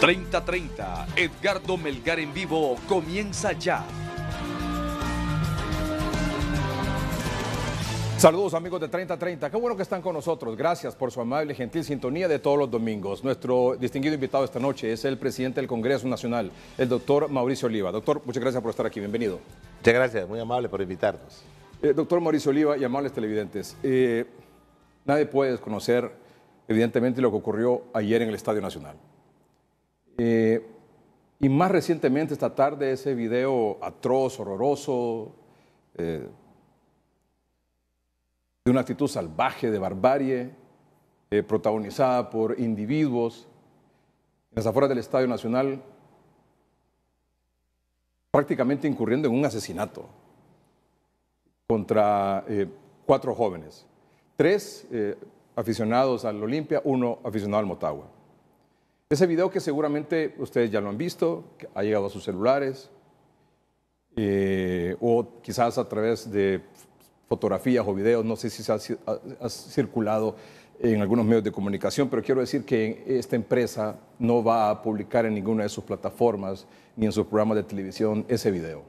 3030, Edgardo Melgar en vivo comienza ya. Saludos amigos de 3030, qué bueno que están con nosotros, gracias por su amable y gentil sintonía de todos los domingos. Nuestro distinguido invitado esta noche es el presidente del Congreso Nacional, el doctor Mauricio Oliva. Doctor, muchas gracias por estar aquí, bienvenido. Muchas gracias, muy amable por invitarnos. Eh, doctor Mauricio Oliva y amables televidentes, eh, nadie puede desconocer evidentemente lo que ocurrió ayer en el Estadio Nacional. Eh, y más recientemente, esta tarde, ese video atroz, horroroso, eh, de una actitud salvaje, de barbarie, eh, protagonizada por individuos en las afueras del Estadio Nacional, prácticamente incurriendo en un asesinato contra cuatro jóvenes, tres aficionados al Olimpia, uno aficionado al Motagua. Ese video que seguramente ustedes ya lo han visto, que ha llegado a sus celulares, eh, o quizás a través de fotografías o videos, no sé si se ha, circulado en algunos medios de comunicación, pero quiero decir que esta empresa no va a publicar en ninguna de sus plataformas ni en sus programas de televisión ese video.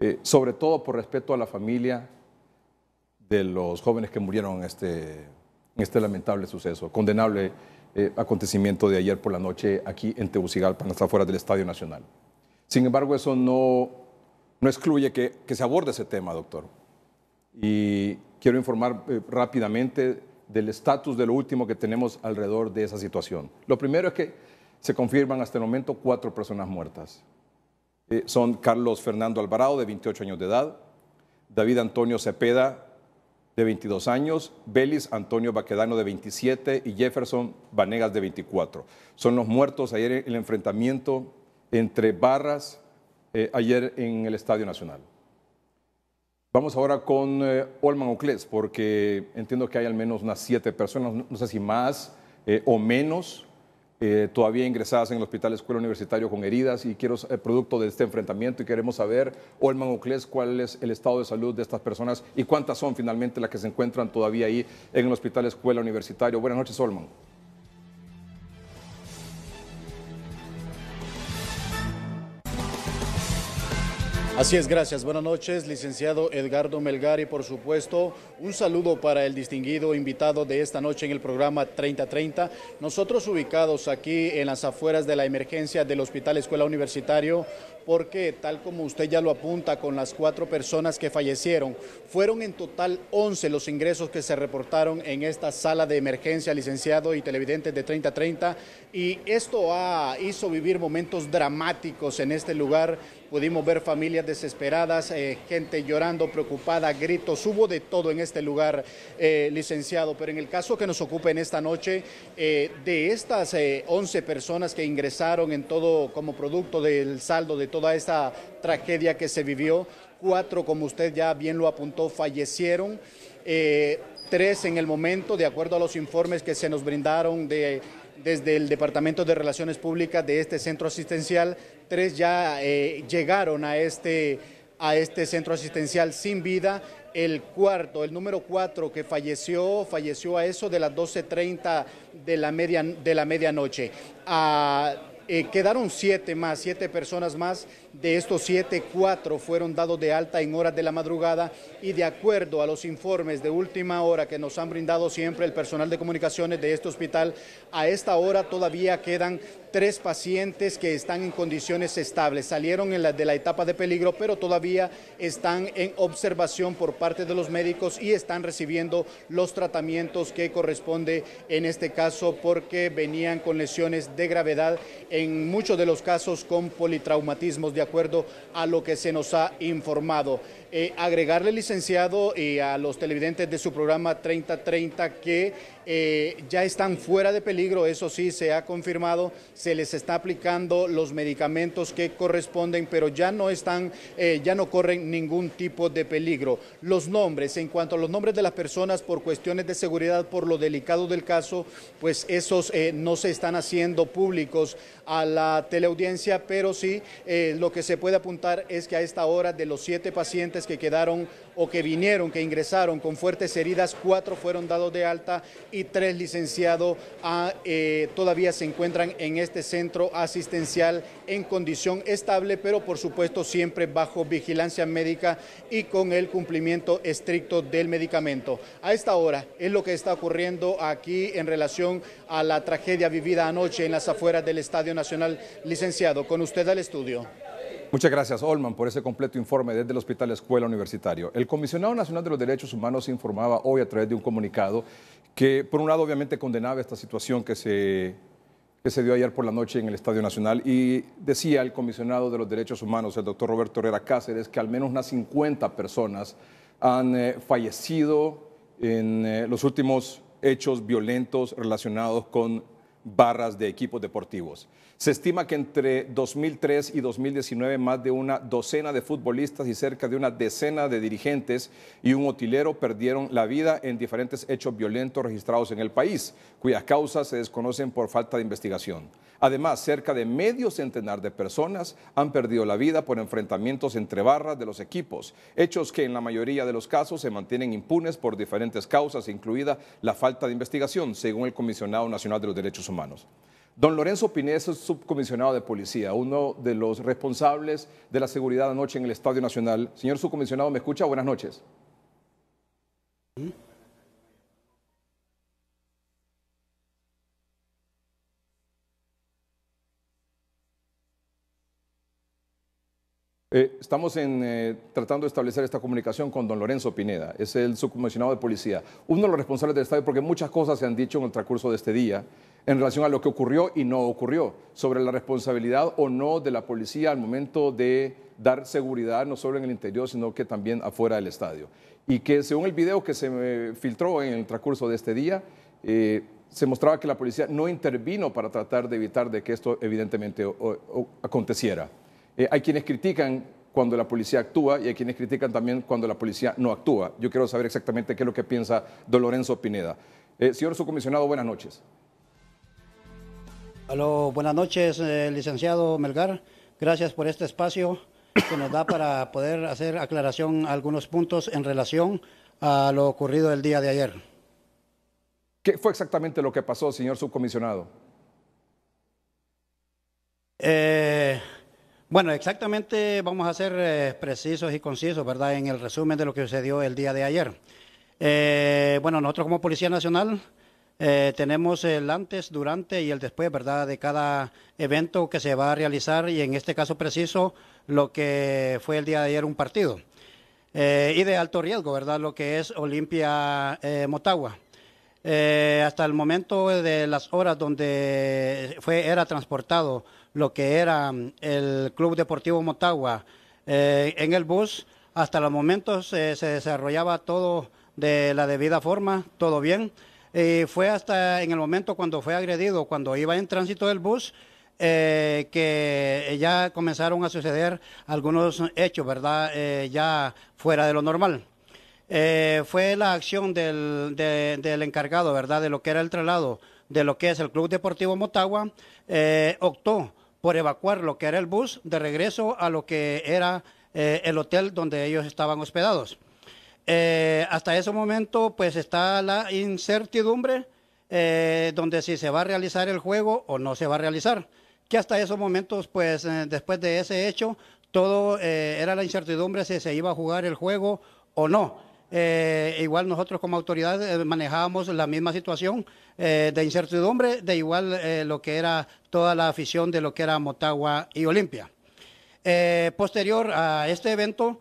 Eh, sobre todo por respeto a la familia de los jóvenes que murieron este, en este lamentable suceso, condenable eh, acontecimiento de ayer por la noche aquí en Tegucigalpa, en afuera del Estadio Nacional. Sin embargo, eso no, excluye que, que se aborde ese tema, doctor. Y quiero informar eh, rápidamente del estatus de lo último que tenemos alrededor de esa situación. Lo primero es que se confirman hasta el momento cuatro personas muertas. Eh, son Carlos Fernando Alvarado, de 28 años de edad, David Antonio Cepeda, de 22 años, Belis Antonio Baquedano de 27 y Jefferson Vanegas de 24. Son los muertos ayer en el enfrentamiento entre barras eh, ayer en el Estadio Nacional. Vamos ahora con eh, Olman Ocles, porque entiendo que hay al menos unas siete personas, no sé si más eh, o menos, eh, todavía ingresadas en el Hospital Escuela Universitario con heridas y quiero ser eh, producto de este enfrentamiento y queremos saber, Olman Ucles, cuál es el estado de salud de estas personas y cuántas son finalmente las que se encuentran todavía ahí en el Hospital Escuela Universitario. Buenas noches, Olman. Así es, gracias. Buenas noches, licenciado Edgardo Melgar y por supuesto un saludo para el distinguido invitado de esta noche en el programa 3030. Nosotros ubicados aquí en las afueras de la emergencia del Hospital Escuela Universitario, porque tal como usted ya lo apunta con las cuatro personas que fallecieron, fueron en total 11 los ingresos que se reportaron en esta sala de emergencia, licenciado y televidente de 3030, y esto ha, hizo vivir momentos dramáticos en este lugar. Pudimos ver familias desesperadas, eh, gente llorando, preocupada, gritos, hubo de todo en este lugar, eh, licenciado, pero en el caso que nos ocupe en esta noche, eh, de estas 11 personas que ingresaron en todo como producto del saldo de todo toda esta tragedia que se vivió. Cuatro, como usted ya bien lo apuntó, fallecieron. Eh, tres en el momento, de acuerdo a los informes que se nos brindaron de, desde el Departamento de Relaciones Públicas de este centro asistencial, tres ya eh, llegaron a este, a este centro asistencial sin vida. El cuarto, el número cuatro que falleció, falleció a eso de las 12.30 de la, media, de la medianoche. a eh, quedaron siete más, siete personas más de estos siete, cuatro fueron dados de alta en horas de la madrugada y de acuerdo a los informes de última hora que nos han brindado siempre el personal de comunicaciones de este hospital, a esta hora todavía quedan tres pacientes que están en condiciones estables. Salieron de la etapa de peligro, pero todavía están en observación por parte de los médicos y están recibiendo los tratamientos que corresponde en este caso porque venían con lesiones de gravedad, en muchos de los casos con politraumatismos de acuerdo a lo que se nos ha informado. Eh, agregarle, licenciado, y eh, a los televidentes de su programa 3030 que eh, ya están fuera de peligro, eso sí, se ha confirmado, se les está aplicando los medicamentos que corresponden, pero ya no están, ya no corren ningún tipo de peligro. Los nombres, en cuanto a los nombres de las personas por cuestiones de seguridad, por lo delicado del caso, pues esos no se están haciendo públicos a la teleaudiencia, pero sí lo que se puede apuntar es que a esta hora de los siete pacientes que quedaron o que vinieron, que ingresaron con fuertes heridas, cuatro fueron dados de alta y tres licenciados ah, eh, todavía se encuentran en este centro asistencial en condición estable, pero por supuesto siempre bajo vigilancia médica y con el cumplimiento estricto del medicamento. A esta hora es lo que está ocurriendo aquí en relación a la tragedia vivida anoche en las afueras del Estadio Nacional. Licenciado, con usted al estudio. Muchas gracias, Olman, por ese completo informe desde el Hospital Escuela Universitario. El Comisionado Nacional de los Derechos Humanos informaba hoy a través de un comunicado que, por un lado, obviamente condenaba esta situación que se, que se dio ayer por la noche en el Estadio Nacional y decía el Comisionado de los Derechos Humanos, el doctor Roberto Herrera Cáceres, que al menos unas 50 personas han eh, fallecido en eh, los últimos hechos violentos relacionados con barras de equipos deportivos. Se estima que entre 2003 y 2019 más de una docena de futbolistas y cerca de una decena de dirigentes y un hotelero perdieron la vida en diferentes hechos violentos registrados en el país, cuyas causas se desconocen por falta de investigación. Además, cerca de medio centenar de personas han perdido la vida por enfrentamientos entre barras de los equipos, hechos que en la mayoría de los casos se mantienen impunes por diferentes causas, incluida la falta de investigación, según el Comisionado Nacional de los Derechos Humanos. Don Lorenzo Pinés es subcomisionado de policía, uno de los responsables de la seguridad anoche en el Estadio Nacional. Señor subcomisionado, ¿me escucha? Buenas noches. Eh, estamos eh, tratando de establecer esta comunicación con don Lorenzo Pineda, es el subcomisionado de policía, uno de los responsables del estadio, porque muchas cosas se han dicho en el transcurso de este día en relación a lo que ocurrió y no ocurrió, sobre la responsabilidad o no de la policía al momento de dar seguridad, no solo en el interior, sino que también afuera del estadio. Y que según el video que se eh, filtró en el transcurso de este día, se mostraba que la policía no intervino para tratar de evitar de que esto evidentemente aconteciera. Eh, hay quienes critican cuando la policía actúa y hay quienes critican también cuando la policía no actúa. Yo quiero saber exactamente qué es lo que piensa don Lorenzo Pineda. Eh, señor subcomisionado, buenas noches. Hola, buenas noches, eh, licenciado Melgar. Gracias por este espacio que nos da para poder hacer aclaración algunos puntos en relación a lo ocurrido el día de ayer. ¿Qué fue exactamente lo que pasó, señor subcomisionado? Eh, bueno, exactamente vamos a ser eh, precisos y concisos, ¿verdad?, en el resumen de lo que sucedió el día de ayer. Eh, bueno, nosotros como Policía Nacional eh, tenemos el antes, durante y el después, ¿verdad?, de cada evento que se va a realizar y en este caso preciso lo que fue el día de ayer un partido. y de alto riesgo, ¿verdad?, lo que es Olimpia Motagua. hasta el momento de las horas donde fue, era transportado lo que era mm, el Club Deportivo Motagua. Eh, en el bus, hasta los momentos eh, se desarrollaba todo de la debida forma, todo bien. Y fue hasta en el momento cuando fue agredido, cuando iba en tránsito del bus, eh, que ya comenzaron a suceder algunos hechos, ¿verdad? ya fuera de lo normal. fue la acción del, del, encargado, ¿verdad? De lo que era el traslado de lo que es el Club Deportivo Motagua, optó por evacuar lo que era el bus de regreso a lo que era eh, el hotel donde ellos estaban hospedados. Eh, hasta ese momento, pues está la incertidumbre eh, donde si se va a realizar el juego o no se va a realizar. Que hasta esos momentos, pues después de ese hecho, todo era la incertidumbre si se iba a jugar el juego o no. Eh, igual nosotros como autoridad eh, manejábamos la misma situación eh, de incertidumbre, de igual lo que era toda la afición de lo que era Motagua y Olimpia. posterior a este evento,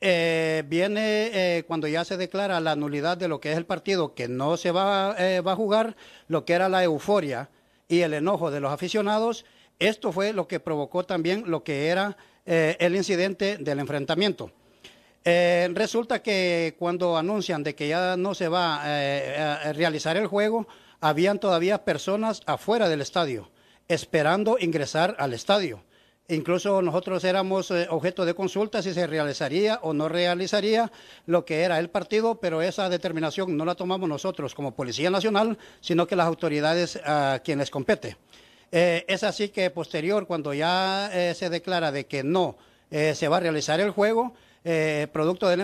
viene cuando ya se declara la nulidad de lo que es el partido, que no se va a jugar, lo que era la euforia y el enojo de los aficionados. Esto fue lo que provocó también lo que era el incidente del enfrentamiento. Eh, resulta que cuando anuncian de que ya no se va eh, eh, a realizar el juego, habían todavía personas afuera del estadio, esperando ingresar al estadio. Incluso nosotros éramos objeto de consulta si se realizaría o no realizaría lo que era el partido, pero esa determinación no la tomamos nosotros como Policía Nacional, sino que las autoridades a quienes compete. es así que posterior, cuando ya se declara de que no se va a realizar el juego, eh, producto del,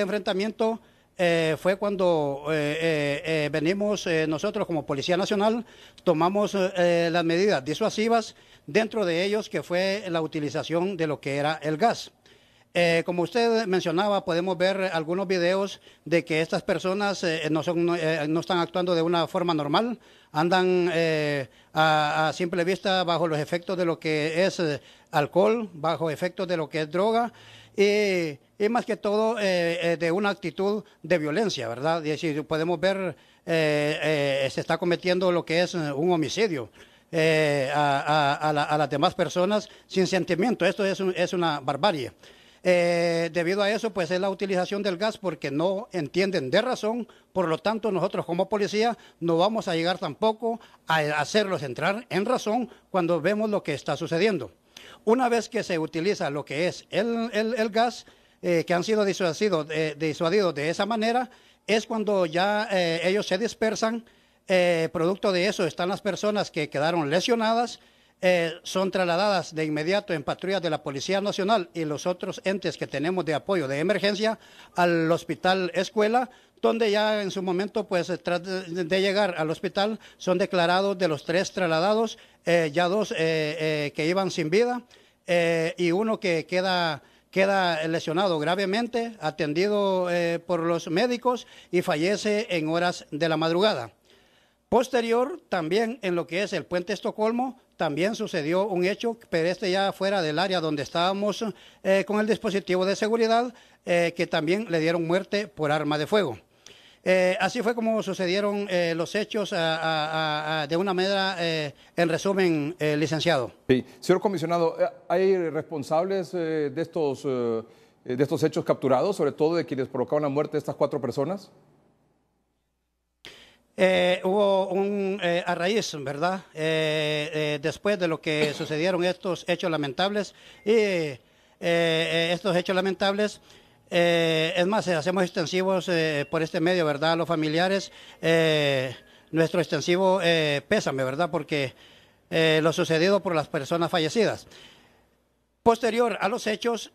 enfrentamiento, eh, fue cuando eh, venimos nosotros como Policía Nacional, tomamos las medidas disuasivas, dentro de ellos que fue la utilización de lo que era el gas. como usted mencionaba, podemos ver algunos videos de que estas personas no, son, no, están actuando de una forma normal, andan a, simple vista bajo los efectos de lo que es alcohol, bajo efectos de lo que es droga y, más que todo eh, eh, de una actitud de violencia, ¿verdad? si podemos ver, eh, se está cometiendo lo que es un homicidio. A, las demás personas sin sentimiento. Esto es, una barbarie. debido a eso, pues es la utilización del gas porque no entienden de razón. Por lo tanto, nosotros como policía no vamos a llegar tampoco a hacerlos entrar en razón cuando vemos lo que está sucediendo. Una vez que se utiliza lo que es el, gas, eh, que han sido eh, disuadidos, de esa manera, es cuando ya eh, ellos se dispersan. producto de eso están las personas que quedaron lesionadas, son trasladadas de inmediato en patrullas de la Policía Nacional y los otros entes que tenemos de apoyo de emergencia al hospital escuela donde ya en su momento, pues de llegar al hospital, son declarados de los tres trasladados, eh, ya dos eh, eh, que iban sin vida y uno que queda queda lesionado gravemente, atendido por los médicos y fallece en horas de la madrugada. Posterior, también en lo que es el puente Estocolmo, también sucedió un hecho, pero este ya fuera del área donde estábamos con el dispositivo de seguridad, que también le dieron muerte por arma de fuego. Eh, así fue como sucedieron eh, los hechos de una manera, eh, en resumen, licenciado. Señor comisionado, ¿hay responsables de, estos, de estos hechos capturados, sobre todo de quienes provocaron la muerte de estas cuatro personas? hubo un a raíz, ¿verdad? después de lo que sucedieron estos hechos lamentables y estos hechos lamentables eh, es más, eh, hacemos extensivos eh, por este medio, ¿verdad? A los familiares, nuestro extensivo pésame, ¿verdad? Porque lo sucedido por las personas fallecidas. Posterior a los hechos,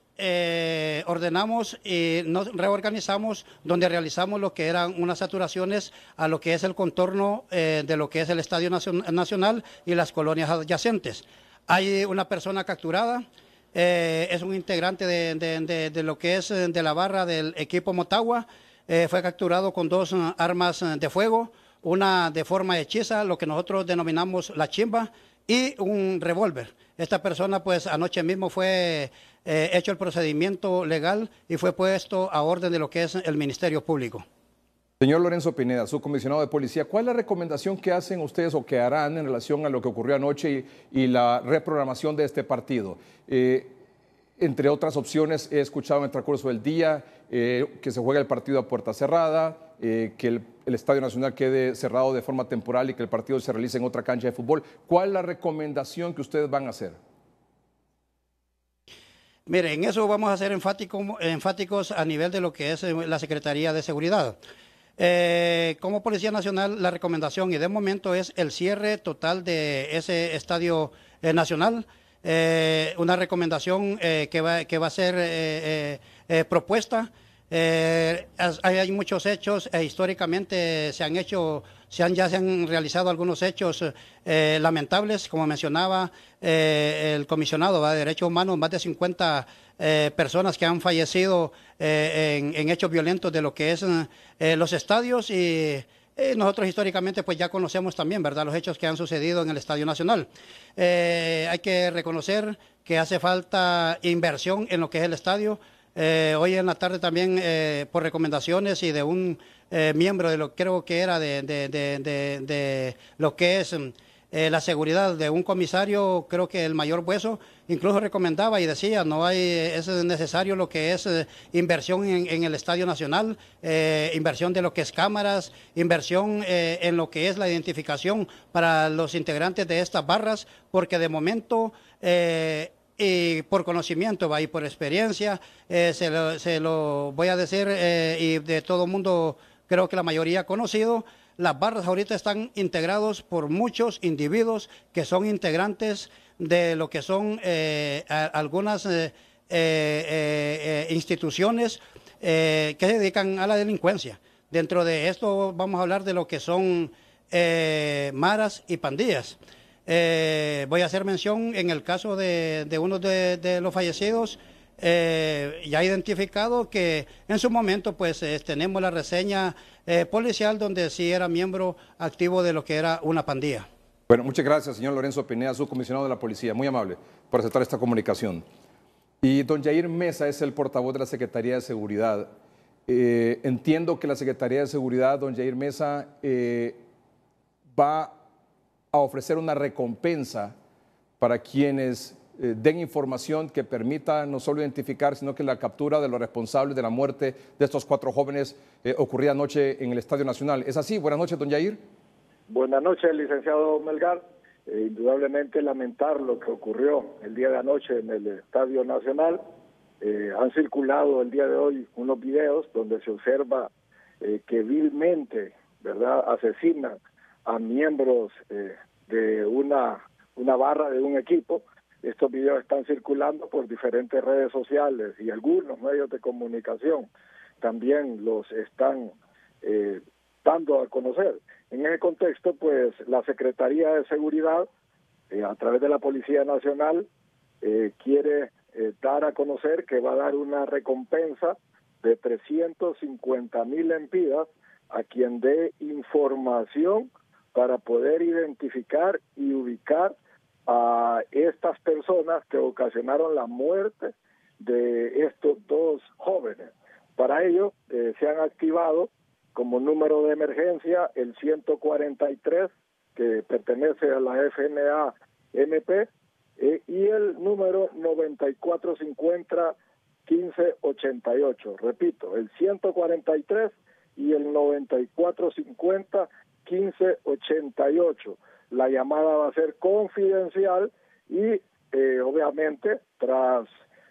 ordenamos y nos reorganizamos donde realizamos lo que eran unas saturaciones a lo que es el contorno de lo que es el Estadio Nacional y las colonias adyacentes. Hay una persona capturada, eh, es un integrante de, lo que es eh, de la barra del equipo Motagua. Eh, fue capturado con dos armas de fuego, una de forma hechiza, lo que nosotros denominamos la chimba, y un revólver. Esta persona, pues anoche mismo fue hecho el procedimiento legal y fue puesto a orden de lo que es el Ministerio Público. Señor Lorenzo Pineda, subcomisionado de policía, ¿cuál es la recomendación que hacen ustedes o que harán en relación a lo que ocurrió anoche y, la reprogramación de este partido? Eh, entre otras opciones, he escuchado en el transcurso del día eh, que se juega el partido a puerta cerrada, eh, que el, Estadio Nacional quede cerrado de forma temporal y que el partido se realice en otra cancha de fútbol. ¿Cuál es la recomendación que ustedes van a hacer? Mire, en eso vamos a ser enfáticos a nivel de lo que es la Secretaría de Seguridad. Eh, como Policía Nacional, la recomendación y de momento es el cierre total de ese estadio eh, nacional. Eh, una recomendación que, va, que va a ser propuesta. hay, muchos hechos, e históricamente se han hecho, se han, ya se han realizado algunos hechos lamentables, como mencionaba el comisionado de Derechos Humanos, más de 50 eh, personas que han fallecido eh, en, hechos violentos de lo que es eh, los estadios y nosotros históricamente pues ya conocemos también, ¿verdad?, los hechos que han sucedido en el Estadio Nacional. hay que reconocer que hace falta inversión en lo que es el estadio. hoy en la tarde también, por recomendaciones y de un miembro de lo creo que era de, de, lo que es la seguridad de un comisario, creo que el mayor hueso, incluso recomendaba y decía, no hay, es necesario lo que es eh, inversión en, el Estadio Nacional, eh, inversión de lo que es cámaras, inversión eh, en lo que es la identificación para los integrantes de estas barras, porque de momento... y por conocimiento va y por experiencia, se lo, se, lo, voy a decir y de todo mundo creo que la mayoría ha conocido, las barras ahorita están integrados por muchos individuos que son integrantes de lo que son eh, algunas eh, eh, instituciones que se dedican a la delincuencia. Dentro de esto vamos a hablar de lo que son maras y pandillas. voy a hacer mención en el caso de, uno de, de, los fallecidos ya identificado que en su momento pues tenemos la reseña policial donde sí era miembro activo de lo que era una pandilla. Bueno, muchas gracias, señor Lorenzo Pineda, subcomisionado de la Policía, muy amable por aceptar esta comunicación. Y don Jair Mesa es el portavoz de la Secretaría de Seguridad. Eh, entiendo que la Secretaría de Seguridad, don Jair Mesa, eh, va a ofrecer una recompensa para quienes eh, den información que permita no solo identificar, sino que la captura de los responsables de la muerte de estos cuatro jóvenes ocurrida anoche en el Estadio Nacional. ¿Es así? Buenas noches, don Jair. Buenas noches, licenciado Melgar. Eh, indudablemente lamentar lo que ocurrió el día de anoche en el Estadio Nacional. Eh, han circulado el día de hoy unos videos donde se observa eh, que vilmente, ¿verdad?, asesinan a miembros de una, una barra de un equipo. Estos videos están circulando por diferentes redes sociales y algunos medios de comunicación también los están dando a conocer. En ese contexto, pues la Secretaría de Seguridad, eh, a través de la Policía Nacional, eh, quiere eh, dar a conocer que va a dar una recompensa de 350 mil empidas a quien dé información para poder identificar y ubicar a estas personas que ocasionaron la muerte de estos dos jóvenes. Para ello se han activado como número de emergencia el 143, que pertenece a la FNA MP, eh, y el número 9450 1588. Repito, el 143 y el 9450 1588. La llamada va a ser confidencial y eh, obviamente tras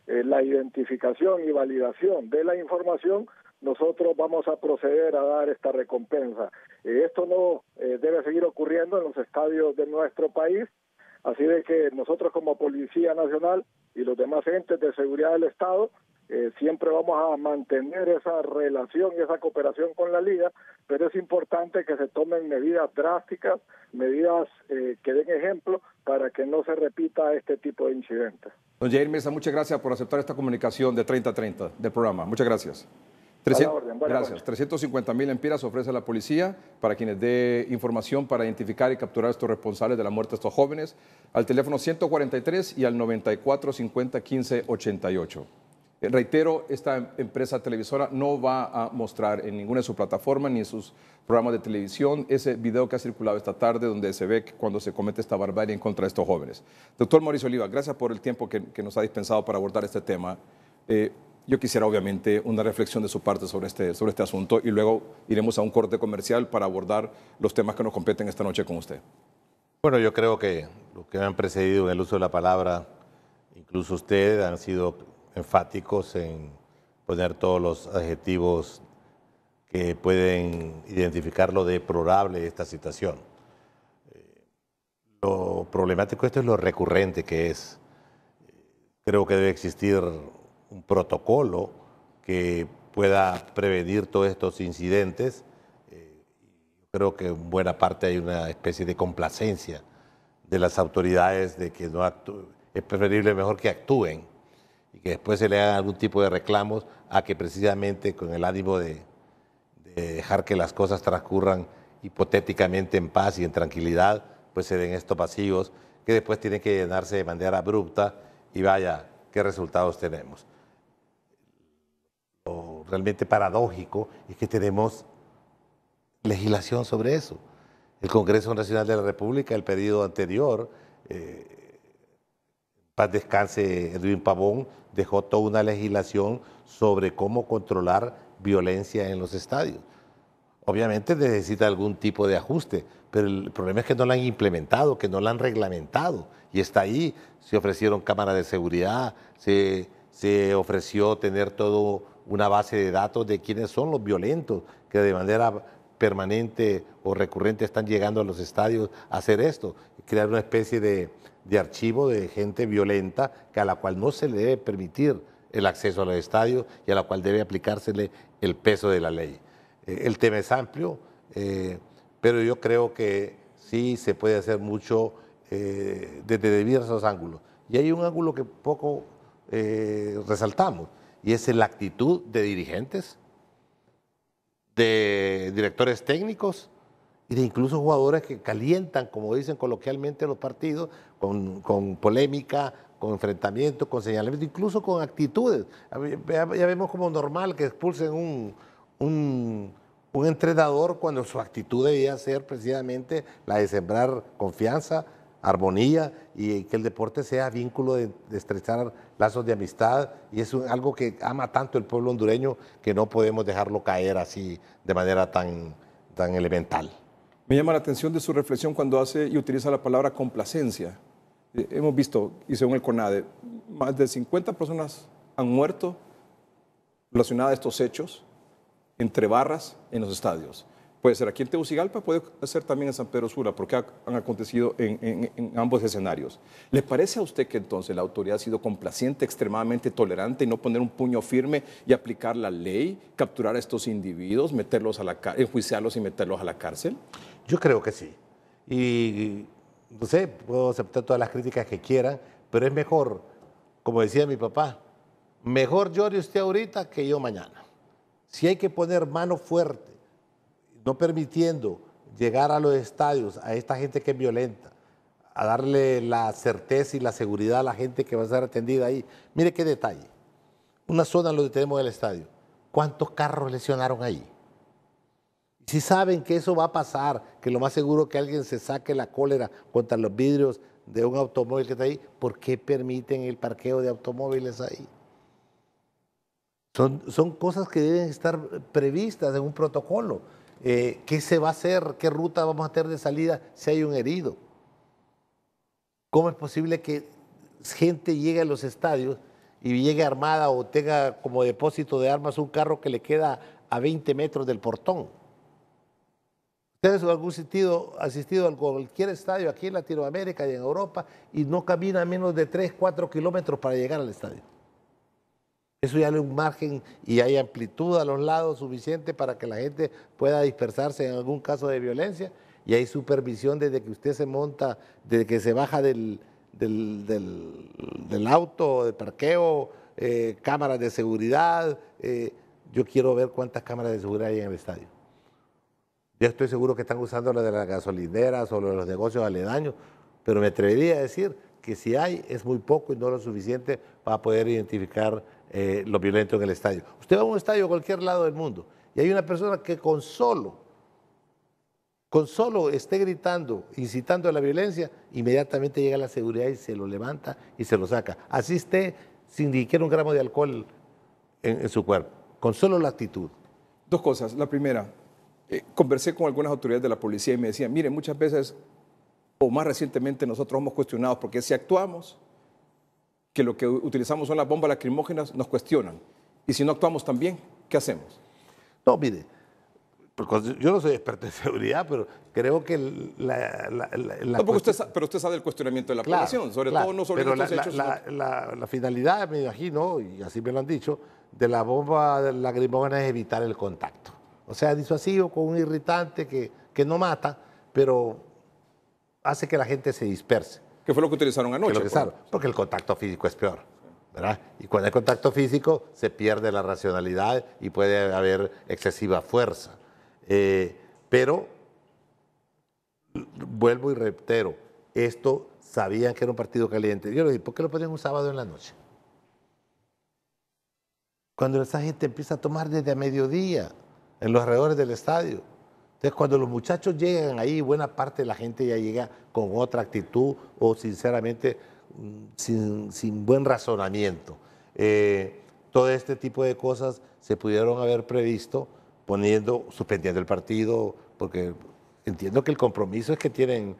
eh, la identificación y validación de la información nosotros vamos a proceder a dar esta recompensa. Eh, esto no eh, debe seguir ocurriendo en los estadios de nuestro país, así de que nosotros como Policía Nacional y los demás entes de seguridad del Estado eh, siempre vamos a mantener esa relación y esa cooperación con la liga, pero es importante que se tomen medidas drásticas, medidas que den ejemplo para que no se repita este tipo de incidentes. Don Jair muchas gracias por aceptar esta comunicación de 3030 del programa. Muchas gracias gracias. 350 mil empiras ofrece la policía para quienes dé información para identificar y capturar a estos responsables de la muerte de estos jóvenes al teléfono 143 y al 94 50 15 88. Reitero, esta empresa televisora no va a mostrar en ninguna de sus plataformas ni en sus programas de televisión ese video que ha circulado esta tarde donde se ve cuando se comete esta barbarie en contra de estos jóvenes. Doctor Mauricio Oliva, gracias por el tiempo que, nos ha dispensado para abordar este tema. Eh, yo quisiera obviamente una reflexión de su parte sobre este, sobre este asunto y luego iremos a un corte comercial para abordar los temas que nos competen esta noche con usted. Bueno, yo creo que los que me han precedido en el uso de la palabra, incluso usted, han sido enfáticos en poner todos los adjetivos que pueden identificar lo deplorable de esta situación. Eh, lo problemático esto es lo recurrente que es. Creo que debe existir un protocolo que pueda prevenir todos estos incidentes. Eh, creo que en buena parte hay una especie de complacencia de las autoridades de que no es preferible mejor que actúen y que después se le hagan algún tipo de reclamos a que precisamente con el ánimo de, dejar que las cosas transcurran hipotéticamente en paz y en tranquilidad, pues se den estos pasivos que después tienen que llenarse de manera abrupta y vaya, qué resultados tenemos realmente paradójico es que tenemos legislación sobre eso. El Congreso Nacional de la República, el periodo anterior, eh, paz descanse Edwin Pavón, dejó toda una legislación sobre cómo controlar violencia en los estadios. Obviamente necesita algún tipo de ajuste, pero el problema es que no la han implementado, que no la han reglamentado. Y está ahí, se ofrecieron cámaras de seguridad, se, se ofreció tener todo una base de datos de quiénes son los violentos que de manera permanente o recurrente están llegando a los estadios a hacer esto, crear una especie de, archivo de gente violenta que a la cual no se le debe permitir el acceso a los estadios y a la cual debe aplicársele el peso de la ley. Eh, el tema es amplio, eh, pero yo creo que sí se puede hacer mucho eh, desde diversos ángulos. Y hay un ángulo que poco eh, resaltamos, y es la actitud de dirigentes, de directores técnicos y de incluso jugadores que calientan, como dicen coloquialmente los partidos, con, polémica, con enfrentamiento, con señalamiento, incluso con actitudes. Ya, vemos como normal que expulsen un, un entrenador cuando su actitud debía ser precisamente la de sembrar confianza, armonía y que el deporte sea vínculo de, estrechar lazos de amistad y es algo que ama tanto el pueblo hondureño que no podemos dejarlo caer así de manera tan, tan elemental. Me llama la atención de su reflexión cuando hace y utiliza la palabra complacencia. Eh, hemos visto, y según el CONADE, más de 50 personas han muerto relacionadas a estos hechos entre barras en los estadios. Puede ser aquí en Tegucigalpa, puede ser también en San Pedro Sula, porque han acontecido en, ambos escenarios. ¿Le parece a usted que entonces la autoridad ha sido complaciente, extremadamente tolerante y no poner un puño firme y aplicar la ley, capturar a estos individuos, meterlos enjuiciarlos y meterlos a la cárcel? Yo creo que sí. Y no sé, puedo aceptar todas las críticas que quieran, pero es mejor, como decía mi papá, mejor llore usted ahorita que yo mañana. Si hay que poner mano fuerte no permitiendo llegar a los estadios a esta gente que es violenta, a darle la certeza y la seguridad a la gente que va a ser atendida ahí. Mire qué detalle. Una zona donde tenemos el estadio. ¿Cuántos carros lesionaron ahí? Si saben que eso va a pasar, que lo más seguro es que alguien se saque la cólera contra los vidrios de un automóvil que está ahí, ¿por qué permiten el parqueo de automóviles ahí? son cosas que deben estar previstas en un protocolo. Eh, qué se va a hacer, qué ruta vamos a tener de salida si hay un herido. ¿Cómo es posible que gente llegue a los estadios y llegue armada o tenga como depósito de armas un carro que le queda a 20 metros del portón? Ustedes en algún sentido han asistido a cualquier estadio aquí en Latinoamérica y en Europa y no camina menos de 3, 4 kilómetros para llegar al estadio. Eso ya le un margen y hay amplitud a los lados suficiente para que la gente pueda dispersarse en algún caso de violencia y hay supervisión desde que usted se monta, desde que se baja del, del, del, auto, de parqueo, eh, cámaras de seguridad. Eh, yo quiero ver cuántas cámaras de seguridad hay en el estadio. Yo estoy seguro que están usando las de las gasolineras o los negocios aledaños, pero me atrevería a decir que si hay es muy poco y no lo suficiente para poder identificar eh, lo violento en el estadio. Usted va a un estadio a cualquier lado del mundo y hay una persona que con solo, con solo esté gritando, incitando a la violencia, inmediatamente llega la seguridad y se lo levanta y se lo saca. Así esté sin ni siquiera un gramo de alcohol en, su cuerpo, con solo la actitud. Dos cosas. La primera, eh, conversé con algunas autoridades de la policía y me decían, miren, muchas veces, o más recientemente nosotros hemos cuestionado, porque si actuamos que lo que utilizamos son las bombas lacrimógenas, nos cuestionan. Y si no actuamos también, ¿qué hacemos? No, mire, yo no soy experto en seguridad, pero creo que la... usted pero usted sabe el cuestionamiento de la aplicación población, sobre todo no sobre los hechos. La, finalidad, me imagino, y así me lo han dicho, de la bomba lacrimógena es evitar el contacto. O sea, disuasivo con un irritante que no mata, pero hace que la gente se disperse. Que fue lo que utilizaron anoche. Pues. porque el contacto físico es peor. Y cuando hay contacto físico se pierde la racionalidad y puede haber excesiva fuerza. Eh, pero, vuelvo y reitero, esto sabían que era un partido caliente. Yo le dije, ¿por qué lo ponían un sábado en la noche? Cuando esa gente empieza a tomar desde a mediodía en los alrededores del estadio. Entonces, cuando los muchachos llegan ahí, buena parte de la gente ya llega con otra actitud o sinceramente mm, sin, buen razonamiento. Eh, todo este tipo de cosas se pudieron haber previsto poniendo, suspendiendo el partido, porque entiendo que el compromiso es que tienen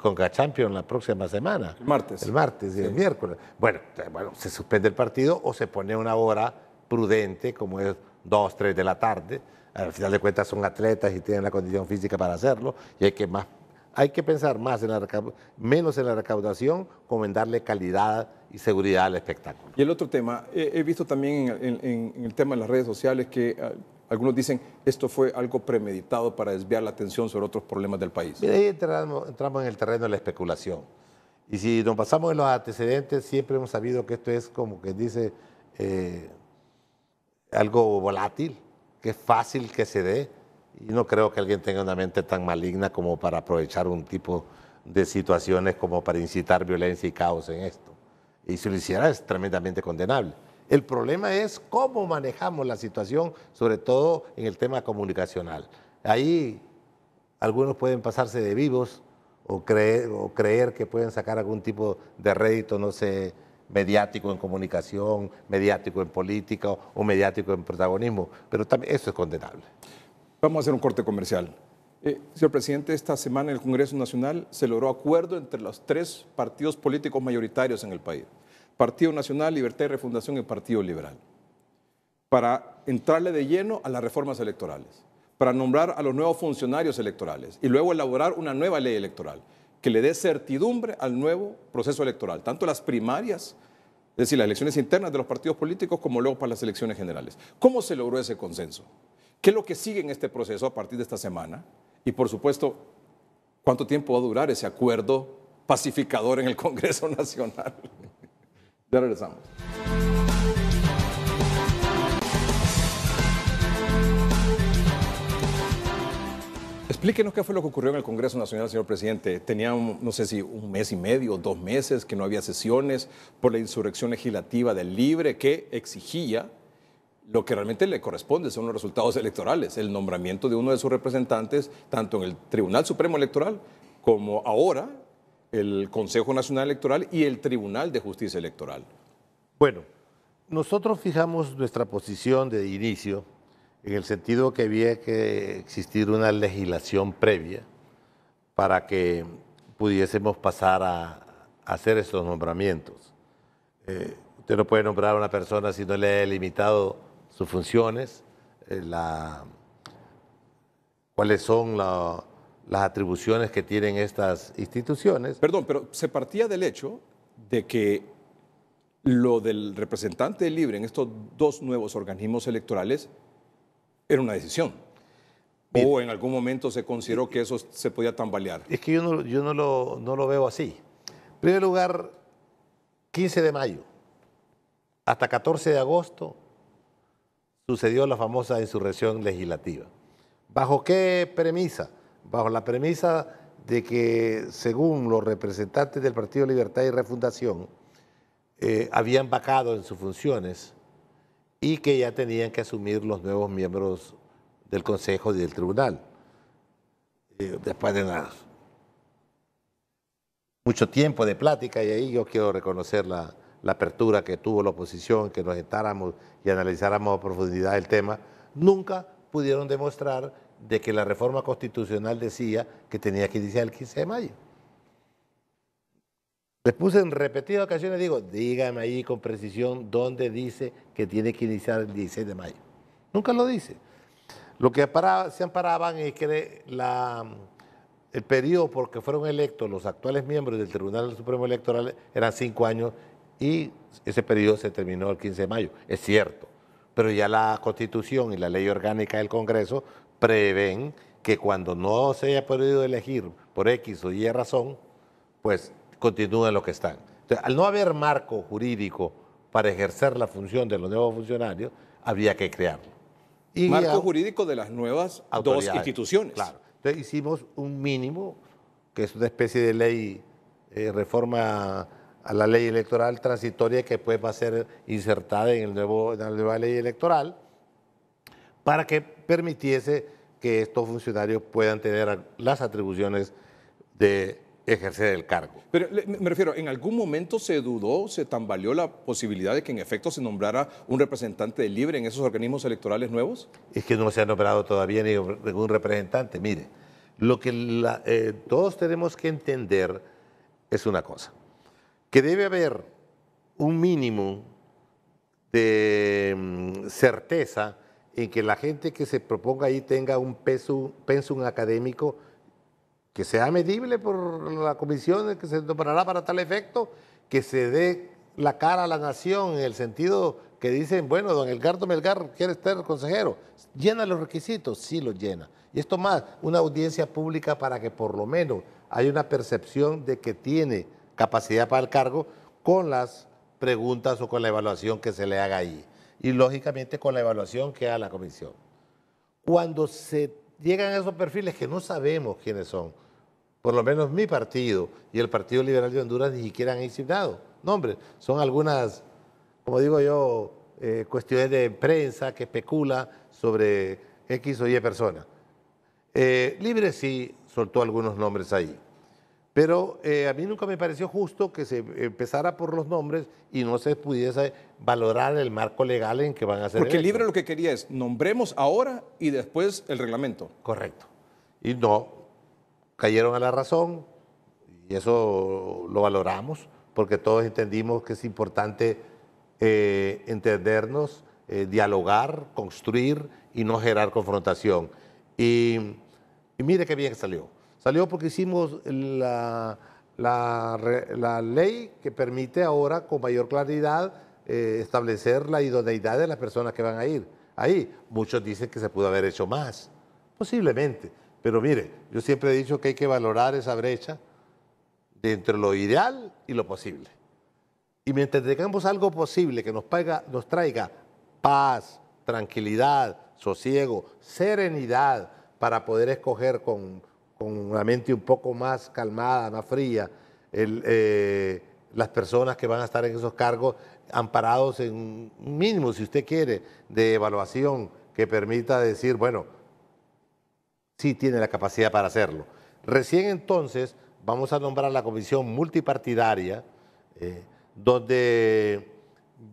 con Champions la próxima semana. El martes. El martes y el miércoles. Bueno, eh, bueno, se suspende el partido o se pone una hora prudente, como es dos, tres de la tarde, al final de cuentas son atletas y tienen la condición física para hacerlo y hay que más hay que pensar más en la menos en la recaudación como en darle calidad y seguridad al espectáculo. Y el otro tema, he, visto también en, el tema de las redes sociales que ah, algunos dicen esto fue algo premeditado para desviar la atención sobre otros problemas del país. ahí entramos, en el terreno de la especulación. Y si nos pasamos en los antecedentes, siempre hemos sabido que esto es como que dice eh, algo volátil qué fácil que se dé. Y no creo que alguien tenga una mente tan maligna como para aprovechar un tipo de situaciones como para incitar violencia y caos en esto. Y si lo hiciera es tremendamente condenable. El problema es cómo manejamos la situación, sobre todo en el tema comunicacional. Ahí algunos pueden pasarse de vivos o creer que pueden sacar algún tipo de rédito, no sé, mediático en comunicación, mediático en política o mediático en protagonismo, pero eso es condenable. Vamos a hacer un corte comercial. Eh, señor presidente, esta semana en el Congreso Nacional se logró acuerdo entre los tres partidos políticos mayoritarios en el país, Partido Nacional, Libertad y Refundación y Partido Liberal, para entrarle de lleno a las reformas electorales, para nombrar a los nuevos funcionarios electorales y luego elaborar una nueva ley electoral que le dé certidumbre al nuevo proceso electoral, tanto las primarias, es decir, las elecciones internas de los partidos políticos, como luego para las elecciones generales. ¿Cómo se logró ese consenso? ¿Qué es lo que sigue en este proceso a partir de esta semana? Y por supuesto, ¿cuánto tiempo va a durar ese acuerdo pacificador en el Congreso Nacional? ya regresamos. Explíquenos qué fue lo que ocurrió en el Congreso Nacional, señor presidente. Tenía, no sé si un mes y medio, dos meses, que no había sesiones por la insurrección legislativa del Libre que exigía lo que realmente le corresponde son los resultados electorales, el nombramiento de uno de sus representantes, tanto en el Tribunal Supremo Electoral como ahora el Consejo Nacional Electoral y el Tribunal de Justicia Electoral. Bueno, nosotros fijamos nuestra posición de inicio en el sentido que había que existir una legislación previa para que pudiésemos pasar a, hacer esos nombramientos. Eh, usted no puede nombrar a una persona si no le ha limitado sus funciones, eh, la, cuáles son las atribuciones que tienen estas instituciones. Perdón, pero se partía del hecho de que lo del representante libre en estos dos nuevos organismos electorales era una decisión. ¿O en algún momento se consideró que eso se podía tambalear? Es que yo no, yo no, lo, no lo veo así. En primer lugar, 15 de mayo hasta 14 de agosto sucedió la famosa insurrección legislativa. ¿Bajo qué premisa? Bajo la premisa de que, según los representantes del Partido Libertad y Refundación, eh, habían vacado en sus funciones y que ya tenían que asumir los nuevos miembros del Consejo y del Tribunal. Eh, después de nada mucho tiempo de plática, y ahí yo quiero reconocer la, apertura que tuvo la oposición, que nos sentáramos y analizáramos a profundidad el tema, nunca pudieron demostrar de que la reforma constitucional decía que tenía que iniciar el 15 de mayo. Les puse en repetidas ocasiones, digo, dígame ahí con precisión dónde dice que tiene que iniciar el 16 de mayo. Nunca lo dice. Lo que se amparaban es que el periodo por que fueron electos los actuales miembros del Tribunal Supremo Electoral eran cinco años y ese periodo se terminó el 15 de mayo. Es cierto, pero ya la Constitución y la ley orgánica del Congreso prevén que cuando no se haya podido elegir por X o Y razón, pues continúen lo que están. Entonces, al no haber marco jurídico para ejercer la función de los nuevos funcionarios, habría que crearlo. Y marco jurídico de las nuevas dos instituciones. Claro. Entonces hicimos un mínimo, que es una especie de ley, eh, reforma a la ley electoral transitoria que pues va a ser insertada en, el nuevo, en la nueva ley electoral, para que permitiese que estos funcionarios puedan tener las atribuciones de ejercer el cargo. Pero me refiero, ¿en algún momento se dudó, se tambaleó la posibilidad de que en efecto se nombrara un representante libre en esos organismos electorales nuevos? Es que no se ha nombrado todavía ningún representante. Mire, lo que eh, todos tenemos que entender es una cosa, que debe haber un mínimo de mm, certeza en que la gente que se proponga ahí tenga un peso, pensum académico que sea medible por la comisión que se nombrará para tal efecto, que se dé la cara a la nación en el sentido que dicen, bueno, don Elgardo Melgar quiere ser consejero, llena los requisitos, sí los llena. Y esto más, una audiencia pública para que por lo menos haya una percepción de que tiene capacidad para el cargo con las preguntas o con la evaluación que se le haga ahí. Y lógicamente con la evaluación que haga la comisión. Cuando se llegan esos perfiles que no sabemos quiénes son. Por lo menos mi partido y el Partido Liberal de Honduras ni siquiera han insignado. nombres. son algunas, como digo yo, eh, cuestiones de prensa que especula sobre X o Y personas. Eh, Libre sí soltó algunos nombres ahí. Pero eh, a mí nunca me pareció justo que se empezara por los nombres y no se pudiese valorar el marco legal en que van a ser. Porque el libro lo que quería es nombremos ahora y después el reglamento. Correcto. Y no, cayeron a la razón y eso lo valoramos porque todos entendimos que es importante eh, entendernos, eh, dialogar, construir y no generar confrontación. Y, y mire qué bien salió. Salió porque hicimos la, ley que permite ahora con mayor claridad eh, establecer la idoneidad de las personas que van a ir. Ahí muchos dicen que se pudo haber hecho más, posiblemente. Pero mire, yo siempre he dicho que hay que valorar esa brecha entre lo ideal y lo posible. Y mientras tengamos algo posible que nos traiga paz, tranquilidad, sosiego, serenidad para poder escoger con con una mente un poco más calmada, más fría, eh, las personas que van a estar en esos cargos amparados en un mínimo, si usted quiere, de evaluación que permita decir, bueno, sí tiene la capacidad para hacerlo. Recién entonces vamos a nombrar la comisión multipartidaria, eh, donde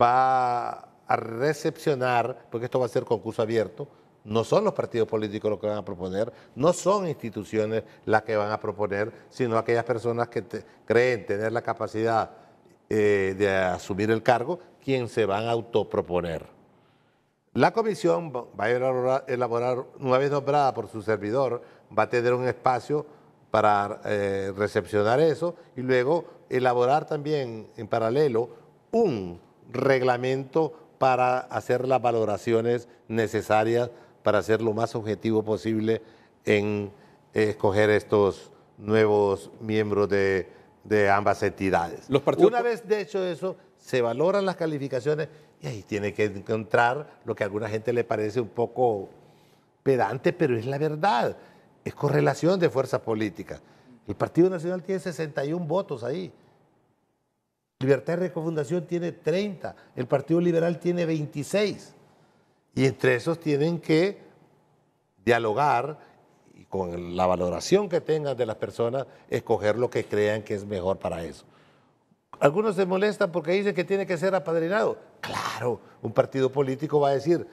va a recepcionar, porque esto va a ser concurso abierto, no son los partidos políticos los que van a proponer, no son instituciones las que van a proponer, sino aquellas personas que creen tener la capacidad eh, de asumir el cargo, quienes se van a autoproponer. La comisión va a elaborar, una vez nombrada por su servidor, va a tener un espacio para eh, recepcionar eso y luego elaborar también en paralelo un reglamento para hacer las valoraciones necesarias para ser lo más objetivo posible en eh, escoger estos nuevos miembros de, ambas entidades. Una vez hecho eso, se valoran las calificaciones y ahí tiene que encontrar lo que a alguna gente le parece un poco pedante, pero es la verdad. Es correlación de fuerzas políticas. El Partido Nacional tiene 61 votos ahí. Libertad y Reconfundación tiene 30. El Partido Liberal tiene 26. Y entre esos tienen que dialogar y con la valoración que tengan de las personas, escoger lo que crean que es mejor para eso. Algunos se molestan porque dicen que tiene que ser apadrinado. Claro, un partido político va a decir,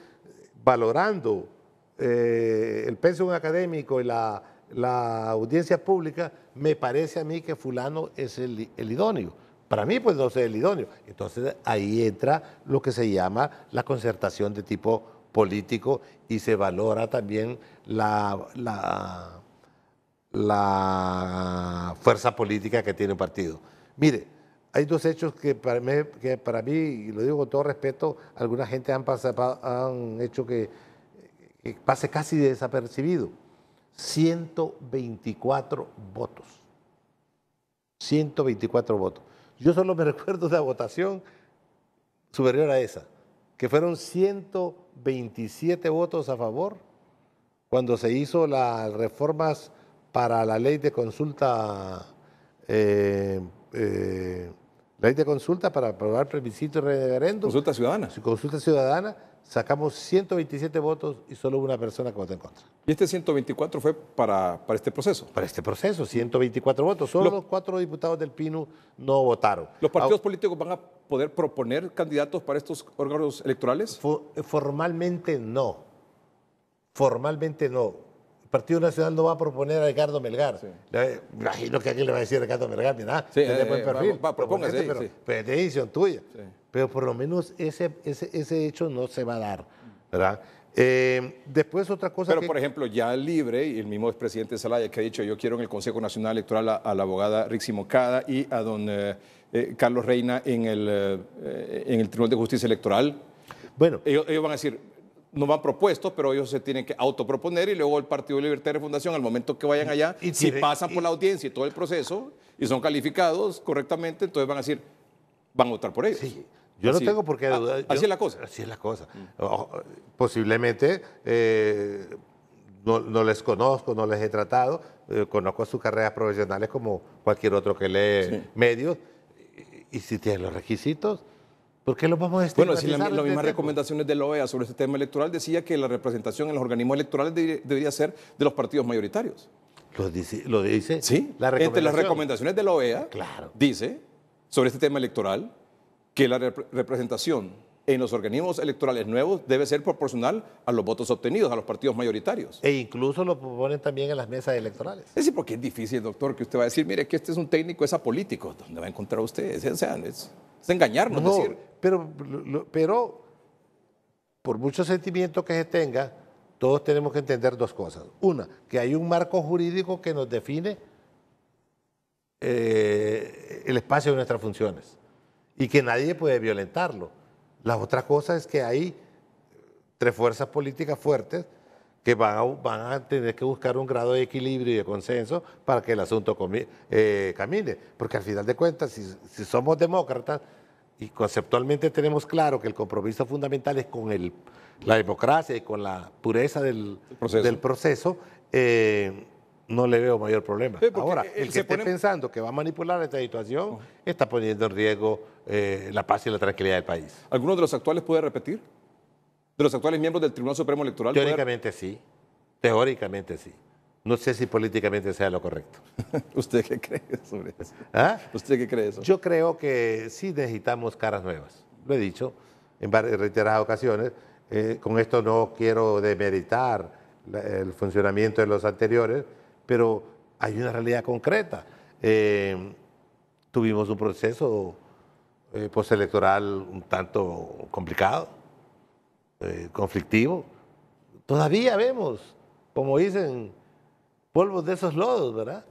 valorando eh, el un académico y la, audiencia pública, me parece a mí que fulano es el idóneo para mí, pues no sé el idóneo. Entonces ahí entra lo que se llama la concertación de tipo político y se valora también la, la, fuerza política que tiene un partido. Mire, hay dos hechos que para mí, que para mí y lo digo con todo respeto, alguna gente han, hecho que pase casi desapercibido. 124 votos. 124 votos. Yo solo me recuerdo de la votación superior a esa, que fueron 127 votos a favor cuando se hizo las reformas para la ley de consulta, eh, eh, ley de consulta para aprobar plebiscito y referéndum. Consulta ciudadana. Consulta ciudadana sacamos 127 votos y solo una persona que votó en contra. ¿Y este 124 fue para, para este proceso? Para este proceso, 124 votos. Solo los, cuatro diputados del PINU no votaron. ¿Los partidos políticos van a poder proponer candidatos para estos órganos electorales? formalmente no. Formalmente no. El Partido Nacional no va a proponer a Ricardo Melgar. imagino que aquí le va a decir a Ricardo Melgar, mira, sí, eh, perfil. Va, pero, tuya pero por lo menos ese, ese, hecho no se va a dar, ¿verdad? Eh, después otra cosa. Pero por ejemplo, ya libre, y el mismo expresidente Salaya que ha dicho, yo quiero en el Consejo Nacional Electoral a, la abogada Rixi Mocada y a don eh, eh, Carlos Reina en el, en el Tribunal de Justicia Electoral. Bueno. Ellos, van a decir, no van propuestos, pero ellos se tienen que autoproponer y luego el Partido de Libertad y Refundación, al momento que vayan allá, si pasan por la audiencia y todo el proceso y son calificados correctamente, entonces van a decir, van a votar por ellos. Sí. Yo no tengo por qué dudar. Así es la cosa. Así es la cosa. Mm. Posiblemente eh, no, les conozco, no les he tratado, eh, conozco sus carreras profesionales como cualquier otro que lee medios. Y, si tienen los requisitos, ¿por qué los vamos a estudiar? Bueno, si las mismas recomendaciones de la OEA sobre este tema electoral decía que la representación en los organismos electorales debería ser de los partidos mayoritarios. ¿Lo dice? Lo dice sí, entre las recomendaciones de la OEA claro. dice sobre este tema electoral que la representación en los organismos electorales nuevos debe ser proporcional a los votos obtenidos, a los partidos mayoritarios. E incluso lo proponen también en las mesas electorales. Es decir, porque es difícil, doctor, que usted va a decir, mire, que este es un técnico, es apolítico. ¿Dónde va a encontrar usted? es, es engañarnos. No, Pero, pero por mucho sentimiento que se tenga, todos tenemos que entender dos cosas. Una, que hay un marco jurídico que nos define eh, el espacio de nuestras funciones y que nadie puede violentarlo. La otra cosa es que hay tres fuerzas políticas fuertes que van a, van a tener que buscar un grado de equilibrio y de consenso para que el asunto eh, camine. Porque al final de cuentas, si, somos demócratas y conceptualmente tenemos claro que el compromiso fundamental es con el, la democracia y con la pureza del proceso, del proceso eh, no le veo mayor problema. Ahora, el que esté pensando que va a manipular esta situación está poniendo en riesgo eh, la paz y la tranquilidad del país. ¿Alguno de los actuales puede repetir? ¿De los actuales miembros del Tribunal Supremo Electoral? Teóricamente sí. Teóricamente sí. No sé si políticamente sea lo correcto. ¿Usted qué cree sobre eso? ¿Ah? ¿Usted qué cree eso? Yo creo que sí necesitamos caras nuevas. Lo he dicho en reiteradas ocasiones. Eh, con esto no quiero demeritar el funcionamiento de los anteriores, pero hay una realidad concreta. Eh, tuvimos un proceso eh, postelectoral un tanto complicado, eh, conflictivo. Todavía vemos, como dicen, polvos de esos lodos, ¿verdad?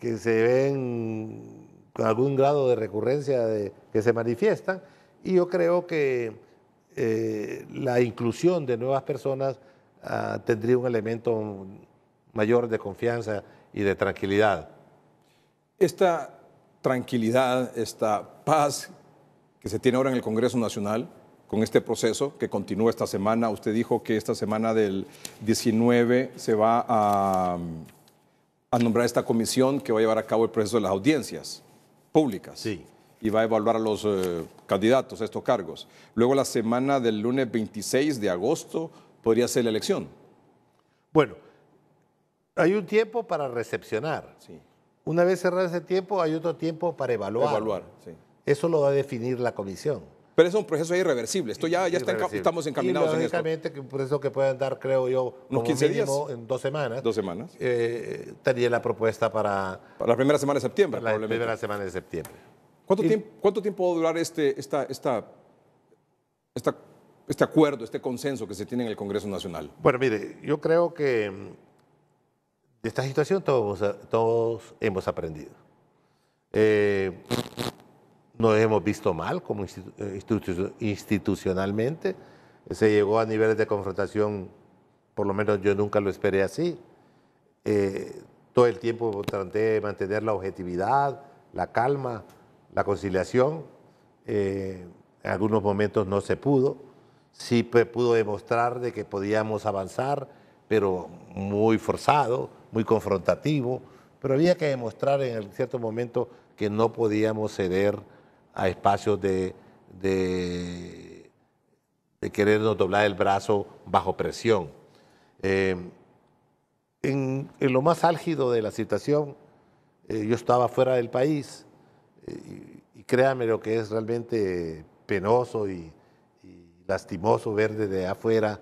que se ven con algún grado de recurrencia de, que se manifiestan. Y yo creo que la inclusión de nuevas personas ah, tendría un elemento mayor de confianza y de tranquilidad. Esta tranquilidad, esta paz que se tiene ahora en el Congreso Nacional, con este proceso que continúa esta semana. Usted dijo que esta semana del 19 se va a, nombrar esta comisión que va a llevar a cabo el proceso de las audiencias públicas. Sí. Y va a evaluar a los eh, candidatos a estos cargos. Luego, la semana del lunes 26 de agosto podría ser la elección. Bueno, hay un tiempo para recepcionar. Sí. Una vez cerrado ese tiempo, hay otro tiempo para evaluar. Evaluar, sí. Eso lo va a definir la comisión. Pero es un proceso irreversible. Esto ya, ya estamos encaminados a en Lógicamente, un proceso que puede andar, creo yo, unos 15 días. En dos semanas. Dos semanas. Eh, la propuesta para. Para la primera semana de septiembre, La primera semana de septiembre. ¿Cuánto, tiempo, ¿Cuánto, tiempo, va a durar este, esta, esta, este acuerdo, este consenso que se tiene en el Congreso Nacional? Bueno, mire, yo creo que de esta situación todos, hemos aprendido. Eh, nos hemos visto mal como eh, institucionalmente. Se llegó a niveles de confrontación, por lo menos yo nunca lo esperé así. Eh, todo el tiempo traté de mantener la objetividad, la calma, la conciliación. en algunos momentos no se pudo. Sí pues, pudo demostrar de que podíamos avanzar, pero muy forzado muy confrontativo, pero había que demostrar en cierto momento que no podíamos ceder a espacios de, querernos doblar el brazo bajo presión. Eh, en, lo más álgido de la situación, eh, yo estaba fuera del país eh, y, y, créame lo que es realmente penoso y, y lastimoso ver desde afuera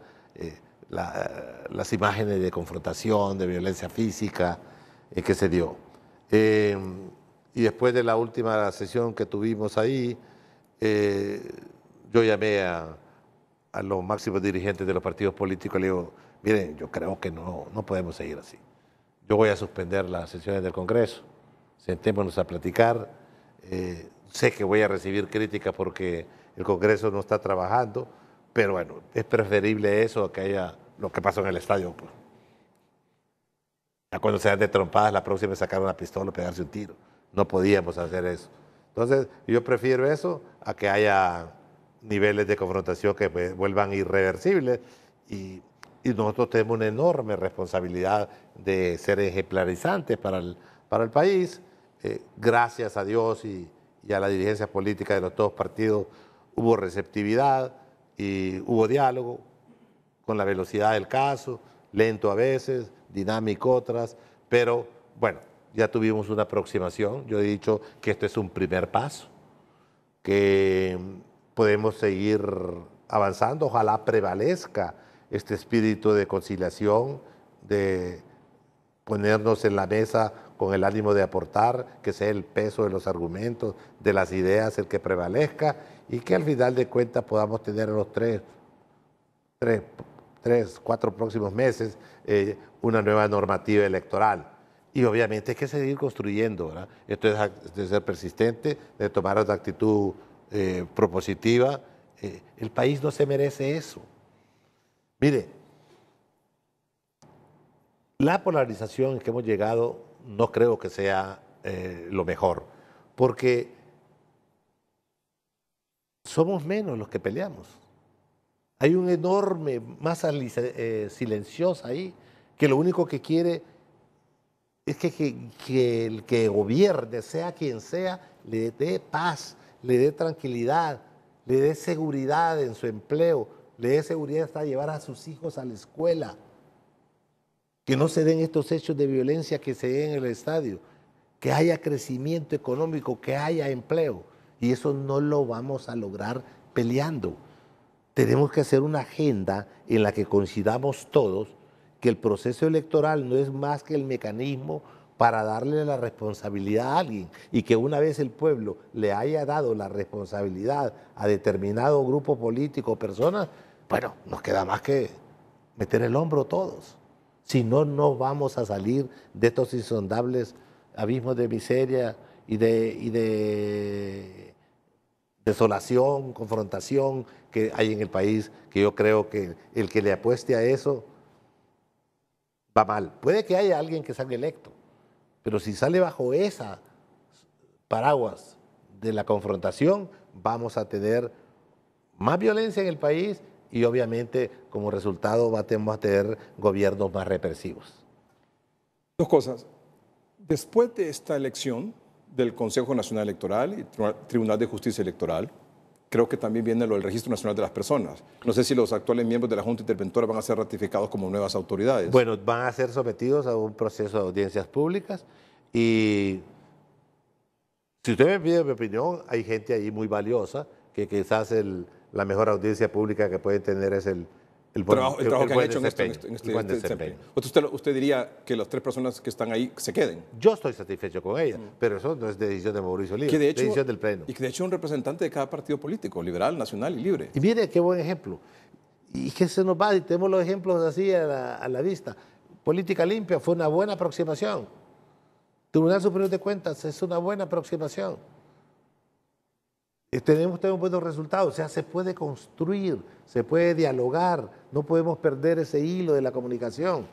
las imágenes de confrontación, de violencia física eh, que se dio. Eh, y después de la última sesión que tuvimos ahí, eh, yo llamé a, los máximos dirigentes de los partidos políticos y le digo, miren, yo creo que no, no podemos seguir así. Yo voy a suspender las sesiones del Congreso, sentémonos a platicar. sé que voy a recibir críticas porque el Congreso no está trabajando, pero bueno, es preferible eso que haya lo que pasó en el estadio. Pues. Ya cuando se dan de trompadas, la próxima es sacar una pistola, pegarse un tiro. No podíamos hacer eso. Entonces, yo prefiero eso a que haya niveles de confrontación que vuelvan irreversibles y, nosotros tenemos una enorme responsabilidad de ser ejemplarizantes para el, país. Eh, gracias a Dios y, y, a la dirigencia política de los dos partidos hubo receptividad y hubo diálogo, con la velocidad del caso, lento a veces, dinámico otras, pero bueno, ya tuvimos una aproximación. Yo he dicho que esto es un primer paso, que podemos seguir avanzando, ojalá prevalezca este espíritu de conciliación, de ponernos en la mesa con el ánimo de aportar, que sea el peso de los argumentos, de las ideas el que prevalezca y que al final de cuentas podamos tener los tres, tres tres, cuatro próximos meses eh, una nueva normativa electoral. Y obviamente hay que seguir construyendo, ¿verdad? Esto es de ser persistente, de tomar una actitud eh, propositiva. Eh, el país no se merece eso. Mire, la polarización en que hemos llegado no creo que sea lo mejor, porque somos menos los que peleamos. Hay un enorme masa eh, silenciosa ahí que lo único que quiere es que, que, el que gobierne, sea quien sea, le dé paz, le dé tranquilidad, le dé seguridad en su empleo, le dé seguridad hasta llevar a sus hijos a la escuela. Que no se den estos hechos de violencia que se den en el estadio, que haya crecimiento económico, que haya empleo. Y eso no lo vamos a lograr peleando tenemos que hacer una agenda en la que coincidamos todos que el proceso electoral no es más que el mecanismo para darle la responsabilidad a alguien y que una vez el pueblo le haya dado la responsabilidad a determinado grupo político o persona, bueno, nos queda más que meter el hombro todos. Si no, no vamos a salir de estos insondables abismos de miseria y de, y de desolación, confrontación que hay en el país, que yo creo que el que le apueste a eso va mal. Puede que haya alguien que salga electo, pero si sale bajo esa paraguas de la confrontación, vamos a tener más violencia en el país y obviamente como resultado vamos a tener gobiernos más represivos. Dos cosas. Después de esta elección, del Consejo Nacional Electoral y Tribunal de Justicia Electoral. Creo que también viene lo del Registro Nacional de las Personas. No sé si los actuales miembros de la Junta Interventora van a ser ratificados como nuevas autoridades. Bueno, van a ser sometidos a un proceso de audiencias públicas y si usted me pide mi opinión, hay gente ahí muy valiosa que quizás la mejor audiencia pública que puede tener es el, el, trabajo, que han hecho en, este, desempeño. Usted, diría que las tres personas que están ahí se queden. Yo estoy satisfecho con ella, mm. pero eso no es decisión de Mauricio Oliva, de decisión del Pleno. Y que de hecho es un representante de cada partido político, liberal, nacional y libre. Y mire qué buen ejemplo. Y que se nos va, y tenemos los ejemplos así a la vista. Política limpia fue una buena aproximación. Tribunal Superior de Cuentas es una buena aproximación. Eh, tenemos, tenemos buenos resultados, o sea, se puede construir, se puede dialogar, no podemos perder ese hilo de la comunicación.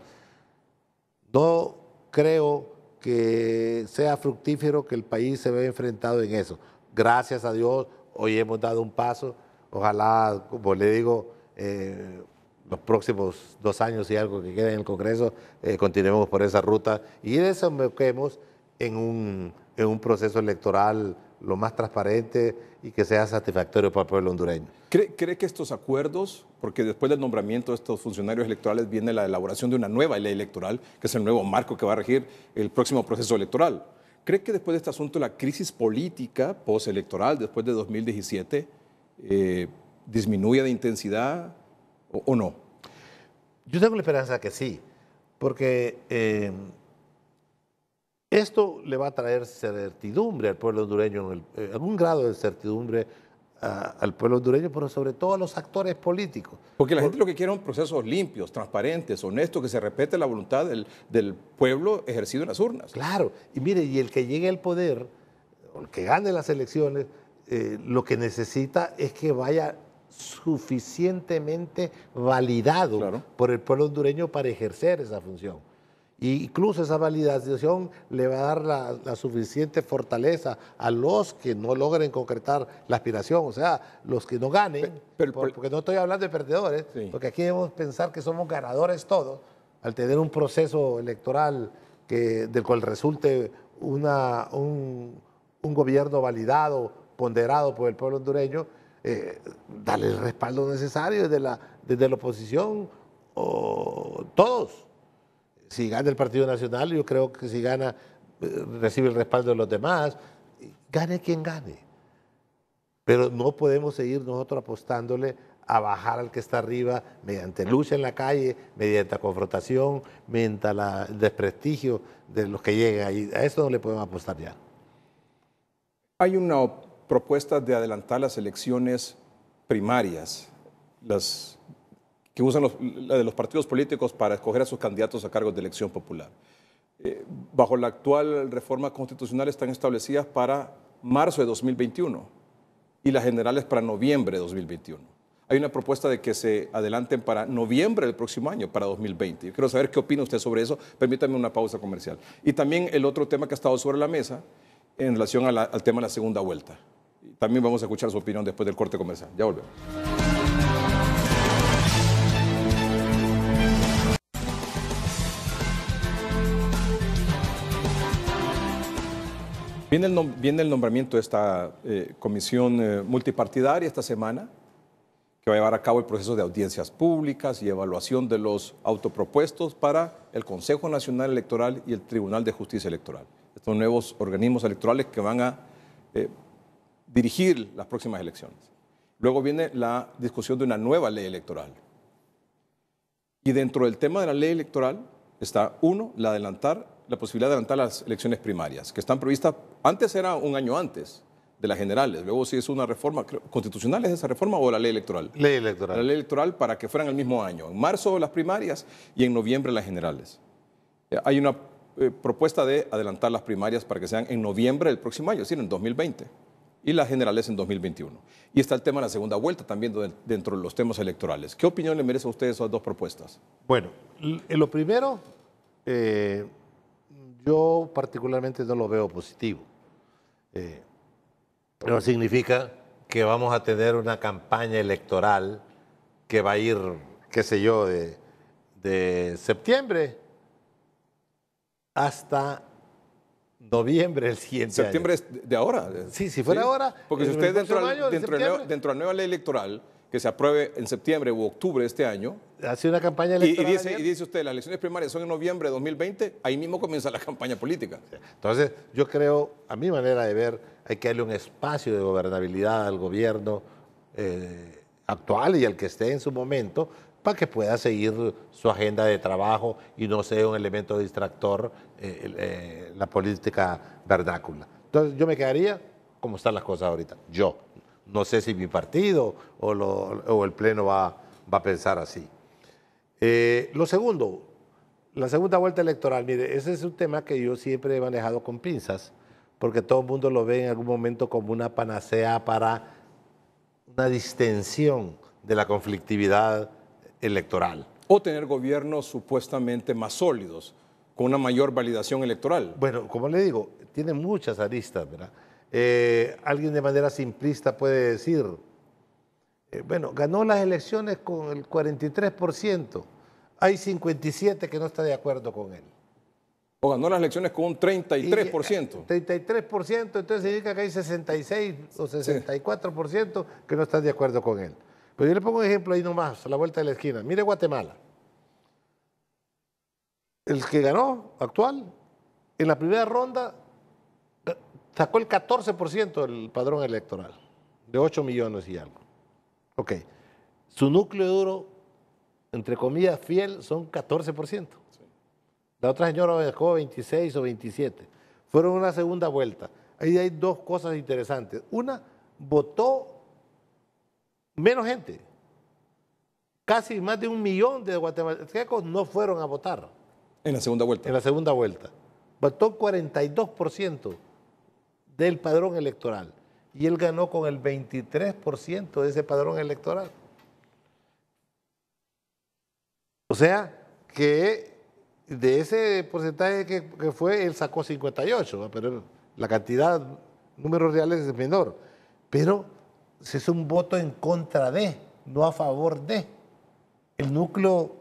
No creo que sea fructífero que el país se vea enfrentado en eso. Gracias a Dios, hoy hemos dado un paso. Ojalá, como le digo, eh, los próximos dos años y algo que quede en el Congreso, eh, continuemos por esa ruta y desemboquemos en un, en un proceso electoral lo más transparente y que sea satisfactorio para el pueblo hondureño. ¿Cree, que estos acuerdos, porque después del nombramiento de estos funcionarios electorales viene la elaboración de una nueva ley electoral, que es el nuevo marco que va a regir el próximo proceso electoral? ¿Cree que después de este asunto la crisis política postelectoral, después de 2017, disminuye eh, disminuya de intensidad o, no? Yo tengo la esperanza que sí, porque... Eh, esto le va a traer certidumbre al pueblo hondureño, eh, algún grado de certidumbre al pueblo hondureño, pero sobre todo a los actores políticos. Porque la gente lo que quiere son procesos limpios, transparentes, honestos, que se respete la voluntad del, pueblo ejercido en las urnas. Claro, y mire, y el que llegue al poder, el que gane las elecciones, eh, lo que necesita es que vaya suficientemente validado por el pueblo hondureño para ejercer esa función incluso esa validación le va a dar la, suficiente fortaleza a los que no logren concretar la aspiración, o sea, los que no ganen, porque no estoy hablando de perdedores, porque aquí debemos pensar que somos ganadores todos al tener un proceso electoral que, del cual resulte una, un, gobierno validado, ponderado por el pueblo hondureño, eh, darle el respaldo necesario desde la, desde la oposición, o todos si gana el Partido Nacional, yo creo que si gana, eh, recibe el respaldo de los demás, gane quien gane. Pero no podemos seguir nosotros apostándole a bajar al que está arriba mediante lucha en la calle, mediante confrontación, mediante el desprestigio de los que llegan ahí. A eso no le podemos apostar ya. Hay una propuesta de adelantar las elecciones primarias, las que usan los, la de los partidos políticos para escoger a sus candidatos a cargos de elección popular. Eh, bajo la actual reforma constitucional están establecidas para marzo de 2021 y las generales para noviembre de 2021. Hay una propuesta de que se adelanten para noviembre del próximo año, para 2020. quiero saber qué opina usted sobre eso. Permítame una pausa comercial. Y también el otro tema que ha estado sobre la mesa en relación al tema de la segunda vuelta. También vamos a escuchar su opinión después del corte comercial. Ya volvemos. Viene el, nombramiento de esta eh, comisión eh, multipartidaria esta semana, que va a llevar a cabo el proceso de audiencias públicas y evaluación de los autopropuestos para el Consejo Nacional Electoral y el Tribunal de Justicia Electoral. Estos nuevos organismos electorales que van a eh, dirigir las próximas elecciones. Luego viene la discusión de una nueva ley electoral. Y dentro del tema de la ley electoral está, uno, la adelantar la posibilidad de adelantar las elecciones primarias, que están previstas, antes era un año antes de las generales, luego si es una reforma, constitucional es esa reforma o la ley electoral. Ley electoral. La ley electoral para que fueran el mismo año, en marzo las primarias y en noviembre las generales. Eh, hay una eh, propuesta de adelantar las primarias para que sean en noviembre del próximo año, es decir, en 2020 y las generales en 2021. Y está el tema de la segunda vuelta también dentro de los temas electorales. ¿Qué opinión le merece a ustedes esas dos propuestas? Bueno, lo primero, eh, yo particularmente no lo veo positivo. pero eh, significa que vamos a tener una campaña electoral que va a ir, qué sé yo, de, septiembre hasta noviembre del siguiente septiembre de ahora. Sí, si fuera ahora. Porque si usted dentro, dentro, de la nueva ley electoral que se apruebe en septiembre u octubre de este año, hace una campaña electoral. Y, dice, y, dice, usted, las elecciones primarias son en noviembre de 2020, ahí mismo comienza la campaña política. Entonces, yo creo, a mi manera de ver, hay que darle un espacio de gobernabilidad al gobierno eh, actual y al que esté en su momento para que pueda seguir su agenda de trabajo y no sea un elemento distractor eh, eh, la política vernácula. Entonces, yo me quedaría como están las cosas ahorita. Yo. No sé si mi partido o, o el Pleno va, va a pensar así. Eh, lo segundo, la segunda vuelta electoral, mire, ese es un tema que yo siempre he manejado con pinzas, porque todo el mundo lo ve en algún momento como una panacea para una distensión de la conflictividad electoral. O tener gobiernos supuestamente más sólidos, con una mayor validación electoral. Bueno, como le digo, tiene muchas aristas, ¿verdad? Eh, alguien de manera simplista puede decir, eh, bueno, ganó las elecciones con el 43%. Hay 57 que no está de acuerdo con él. O ganó las elecciones con un 33%. 33%, entonces significa que hay 66 o 64% que no están de acuerdo con él. Pero yo le pongo un ejemplo ahí nomás, a la vuelta de la esquina. Mire Guatemala. El que ganó, actual, en la primera ronda eh, sacó el 14% del padrón electoral, de 8 millones y algo. Ok. Su núcleo duro, entre comillas, fiel, son 14%. La otra señora dejó 26 o 27. Fueron una segunda vuelta. Ahí hay dos cosas interesantes. Una, votó menos gente. Casi más de un millón de guatemaltecos no fueron a votar. En la segunda vuelta. En la segunda vuelta. Votó 42% del padrón electoral y él ganó con el 23% de ese padrón electoral. O sea, que de ese porcentaje que, fue, él sacó 58, pero la cantidad, números reales es menor. Pero si es un voto en contra de, no a favor de. El núcleo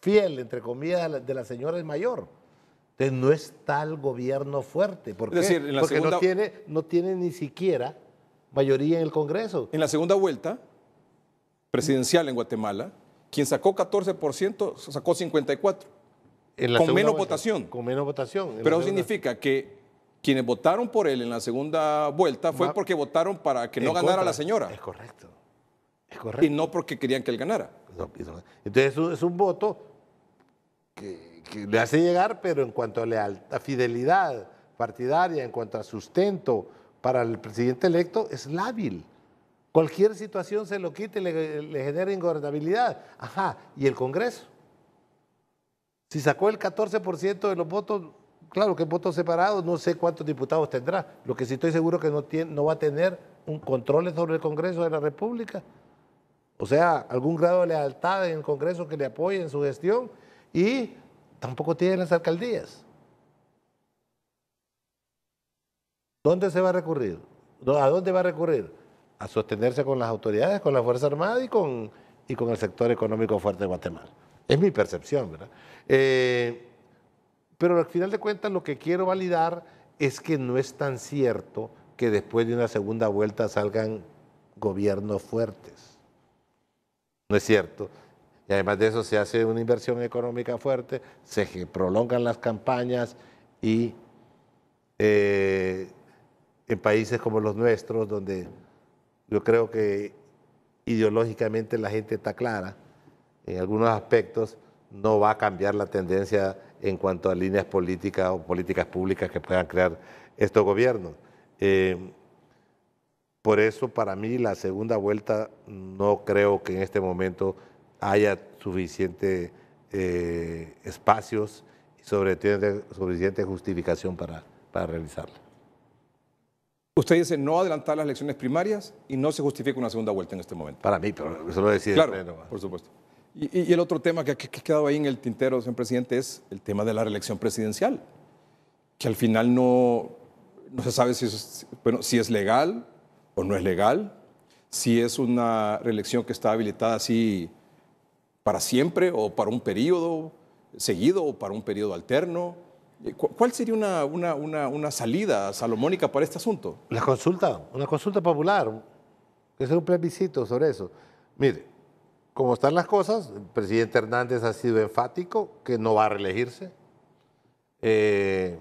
fiel, entre comillas, de la señora es mayor no está el gobierno fuerte. decir, Porque no, tiene, ni siquiera mayoría en el Congreso. En la segunda vuelta presidencial en Guatemala, quien sacó 14% sacó 54%. con menos votación. Con menos votación. Pero eso significa que quienes votaron por él en la segunda vuelta fue porque votaron para que no ganara la señora. Es correcto. Y no porque querían que él ganara. Entonces es un voto que le hace llegar, pero en cuanto a, lealtad, fidelidad partidaria, en cuanto a sustento para el presidente electo, es lábil. Cualquier situación se lo quite, le, le genera ingobernabilidad. Ajá, ¿y el Congreso? Si sacó el 14% de los votos, claro que votos separados, no sé cuántos diputados tendrá. Lo que sí estoy seguro que no, no va a tener un control sobre el Congreso de la República. O sea, algún grado de lealtad en el Congreso que le apoye en su gestión y tampoco tienen las alcaldías. ¿Dónde se va a recurrir? ¿A dónde va a recurrir? A sostenerse con las autoridades, con la Fuerza Armadas y con, y con el sector económico fuerte de Guatemala. Es mi percepción, ¿verdad? Eh, pero al final de cuentas lo que quiero validar es que no es tan cierto que después de una segunda vuelta salgan gobiernos fuertes. No es cierto. Y además de eso se hace una inversión económica fuerte, se prolongan las campañas y eh, en países como los nuestros, donde yo creo que ideológicamente la gente está clara, en algunos aspectos no va a cambiar la tendencia en cuanto a líneas políticas o políticas públicas que puedan crear estos gobiernos. Eh, por eso para mí la segunda vuelta no creo que en este momento haya suficiente eh, espacios y sobre todo suficiente justificación para, para realizarla. Usted dice no adelantar las elecciones primarias y no se justifica una segunda vuelta en este momento. Para mí, pero eso lo decide claro, Por supuesto. Y, el otro tema que ha quedado ahí en el tintero, señor presidente, es el tema de la reelección presidencial, que al final no, no se sabe si bueno, si es legal o no es legal, si es una reelección que está habilitada así para siempre o para un periodo seguido o para un periodo alterno. Eh, ¿Cuál sería una, una, una, una salida salomónica para este asunto? La consulta, una consulta popular. Es un plebiscito sobre eso. Mire, como están las cosas, el presidente Hernández ha sido enfático que no va a reelegirse. Eh,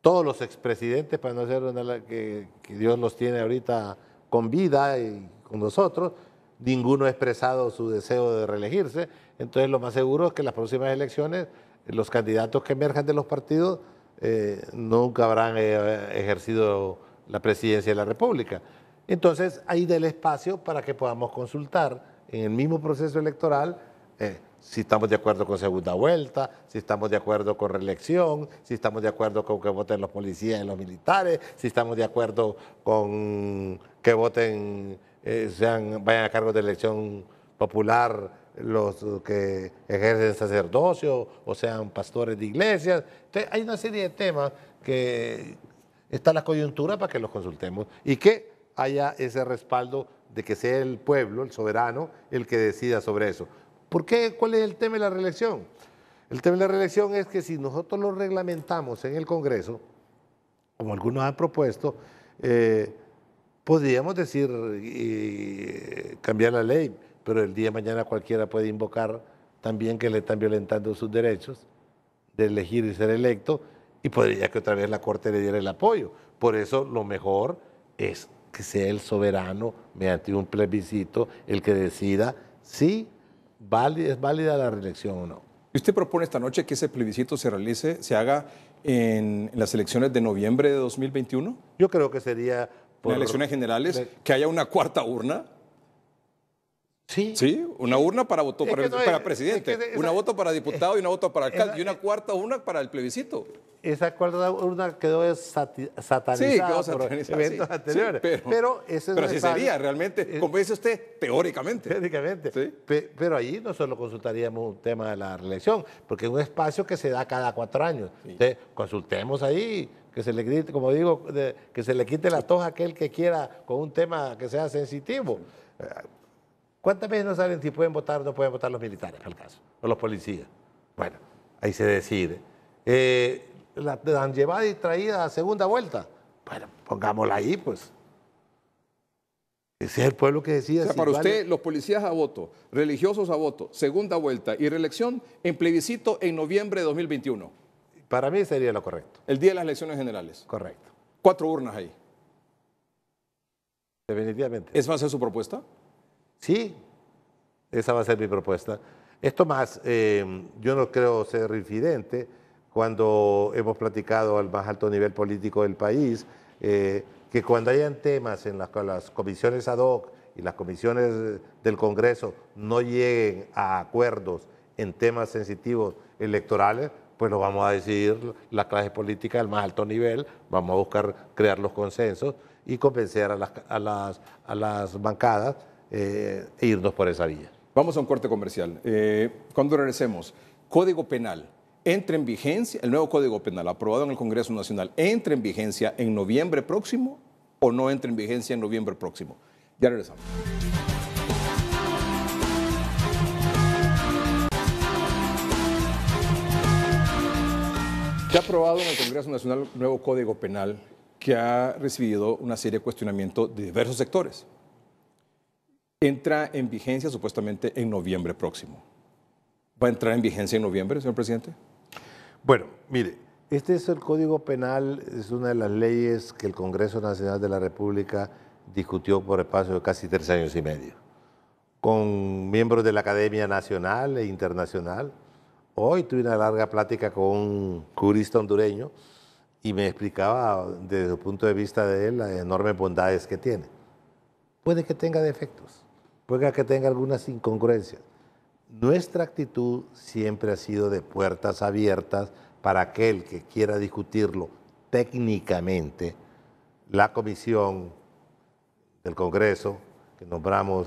todos los expresidentes, para no ser que, que Dios los tiene ahorita con vida y con nosotros, ninguno ha expresado su deseo de reelegirse, entonces lo más seguro es que en las próximas elecciones los candidatos que emerjan de los partidos eh, nunca habrán eh, ejercido la presidencia de la República. Entonces hay del espacio para que podamos consultar en el mismo proceso electoral eh, si estamos de acuerdo con segunda vuelta, si estamos de acuerdo con reelección, si estamos de acuerdo con que voten los policías y los militares, si estamos de acuerdo con que voten eh, sean, vayan a cargo de elección popular los que ejercen sacerdocio o sean pastores de iglesias. Entonces, hay una serie de temas que está la coyuntura para que los consultemos y que haya ese respaldo de que sea el pueblo, el soberano, el que decida sobre eso. ¿Por qué? ¿Cuál es el tema de la reelección? El tema de la reelección es que si nosotros lo reglamentamos en el Congreso, como algunos han propuesto, eh, Podríamos decir eh, cambiar la ley, pero el día de mañana cualquiera puede invocar también que le están violentando sus derechos de elegir y ser electo y podría que otra vez la Corte le diera el apoyo. Por eso lo mejor es que sea el soberano, mediante un plebiscito, el que decida si es válida la reelección o no. ¿Y usted propone esta noche que ese plebiscito se realice, se haga en las elecciones de noviembre de 2021? Yo creo que sería en elecciones generales, que haya una cuarta urna. Sí. Sí, una urna para voto para, presidente, una voto para diputado y una voto para alcalde y una eh, cuarta urna para el plebiscito. Esa cuarta urna quedó satanizada, por eventos anteriores. pero, pero, así sería realmente, como dice usted, teóricamente. Teóricamente. pero allí nosotros consultaríamos un tema de la reelección, porque es un espacio que se da cada cuatro años. consultemos ahí que se le quite, como digo, que se le quite la toja a aquel que quiera con un tema que sea sensitivo. Eh, ¿Cuántas veces no salen si pueden votar o no pueden votar los militares, el caso? O los policías. Bueno, ahí se decide. Eh, la, han llevado y traída a segunda vuelta. Bueno, pongámosla ahí, pues. Ese es el pueblo que decide. para usted, los policías a voto, religiosos a voto, segunda vuelta y reelección en plebiscito en noviembre de 2021. Para mí sería lo correcto. El día de las elecciones generales. Correcto. Cuatro urnas ahí. Definitivamente. ¿Esa va a ser su propuesta? Sí, esa va a ser mi propuesta. Esto más, em, yo no creo ser infidente cuando hemos platicado al más alto nivel político del país, eh, que cuando hayan temas en que las comisiones ad hoc y las comisiones del Congreso no lleguen a acuerdos en temas sensitivos electorales, pues lo vamos a decidir la clase política del más alto nivel, vamos a buscar crear los consensos y convencer a las, a las, bancadas eh, e irnos por esa vía. Vamos a un corte comercial. Eh, cuando regresemos, Código Penal. Entra en vigencia el nuevo Código Penal aprobado en el Congreso Nacional. ¿Entra en vigencia en noviembre próximo o no entra en vigencia en noviembre próximo? Ya regresamos. Se ha aprobado en el Congreso Nacional un nuevo Código Penal que ha recibido una serie de cuestionamientos de diversos sectores. Entra en vigencia supuestamente en noviembre próximo. ¿Va a entrar en vigencia en noviembre, señor presidente? Bueno, mire, este es el Código Penal, es una de las leyes que el Congreso Nacional de la República discutió por espacio de casi tres años y medio, con miembros de la Academia Nacional e Internacional, Hoy tuve una larga plática con un jurista hondureño y me explicaba desde el punto de vista de él las enormes bondades que tiene. Puede que tenga defectos, puede que tenga algunas incongruencias. Nuestra actitud siempre ha sido de puertas abiertas para aquel que quiera discutirlo técnicamente. La comisión del Congreso que nombramos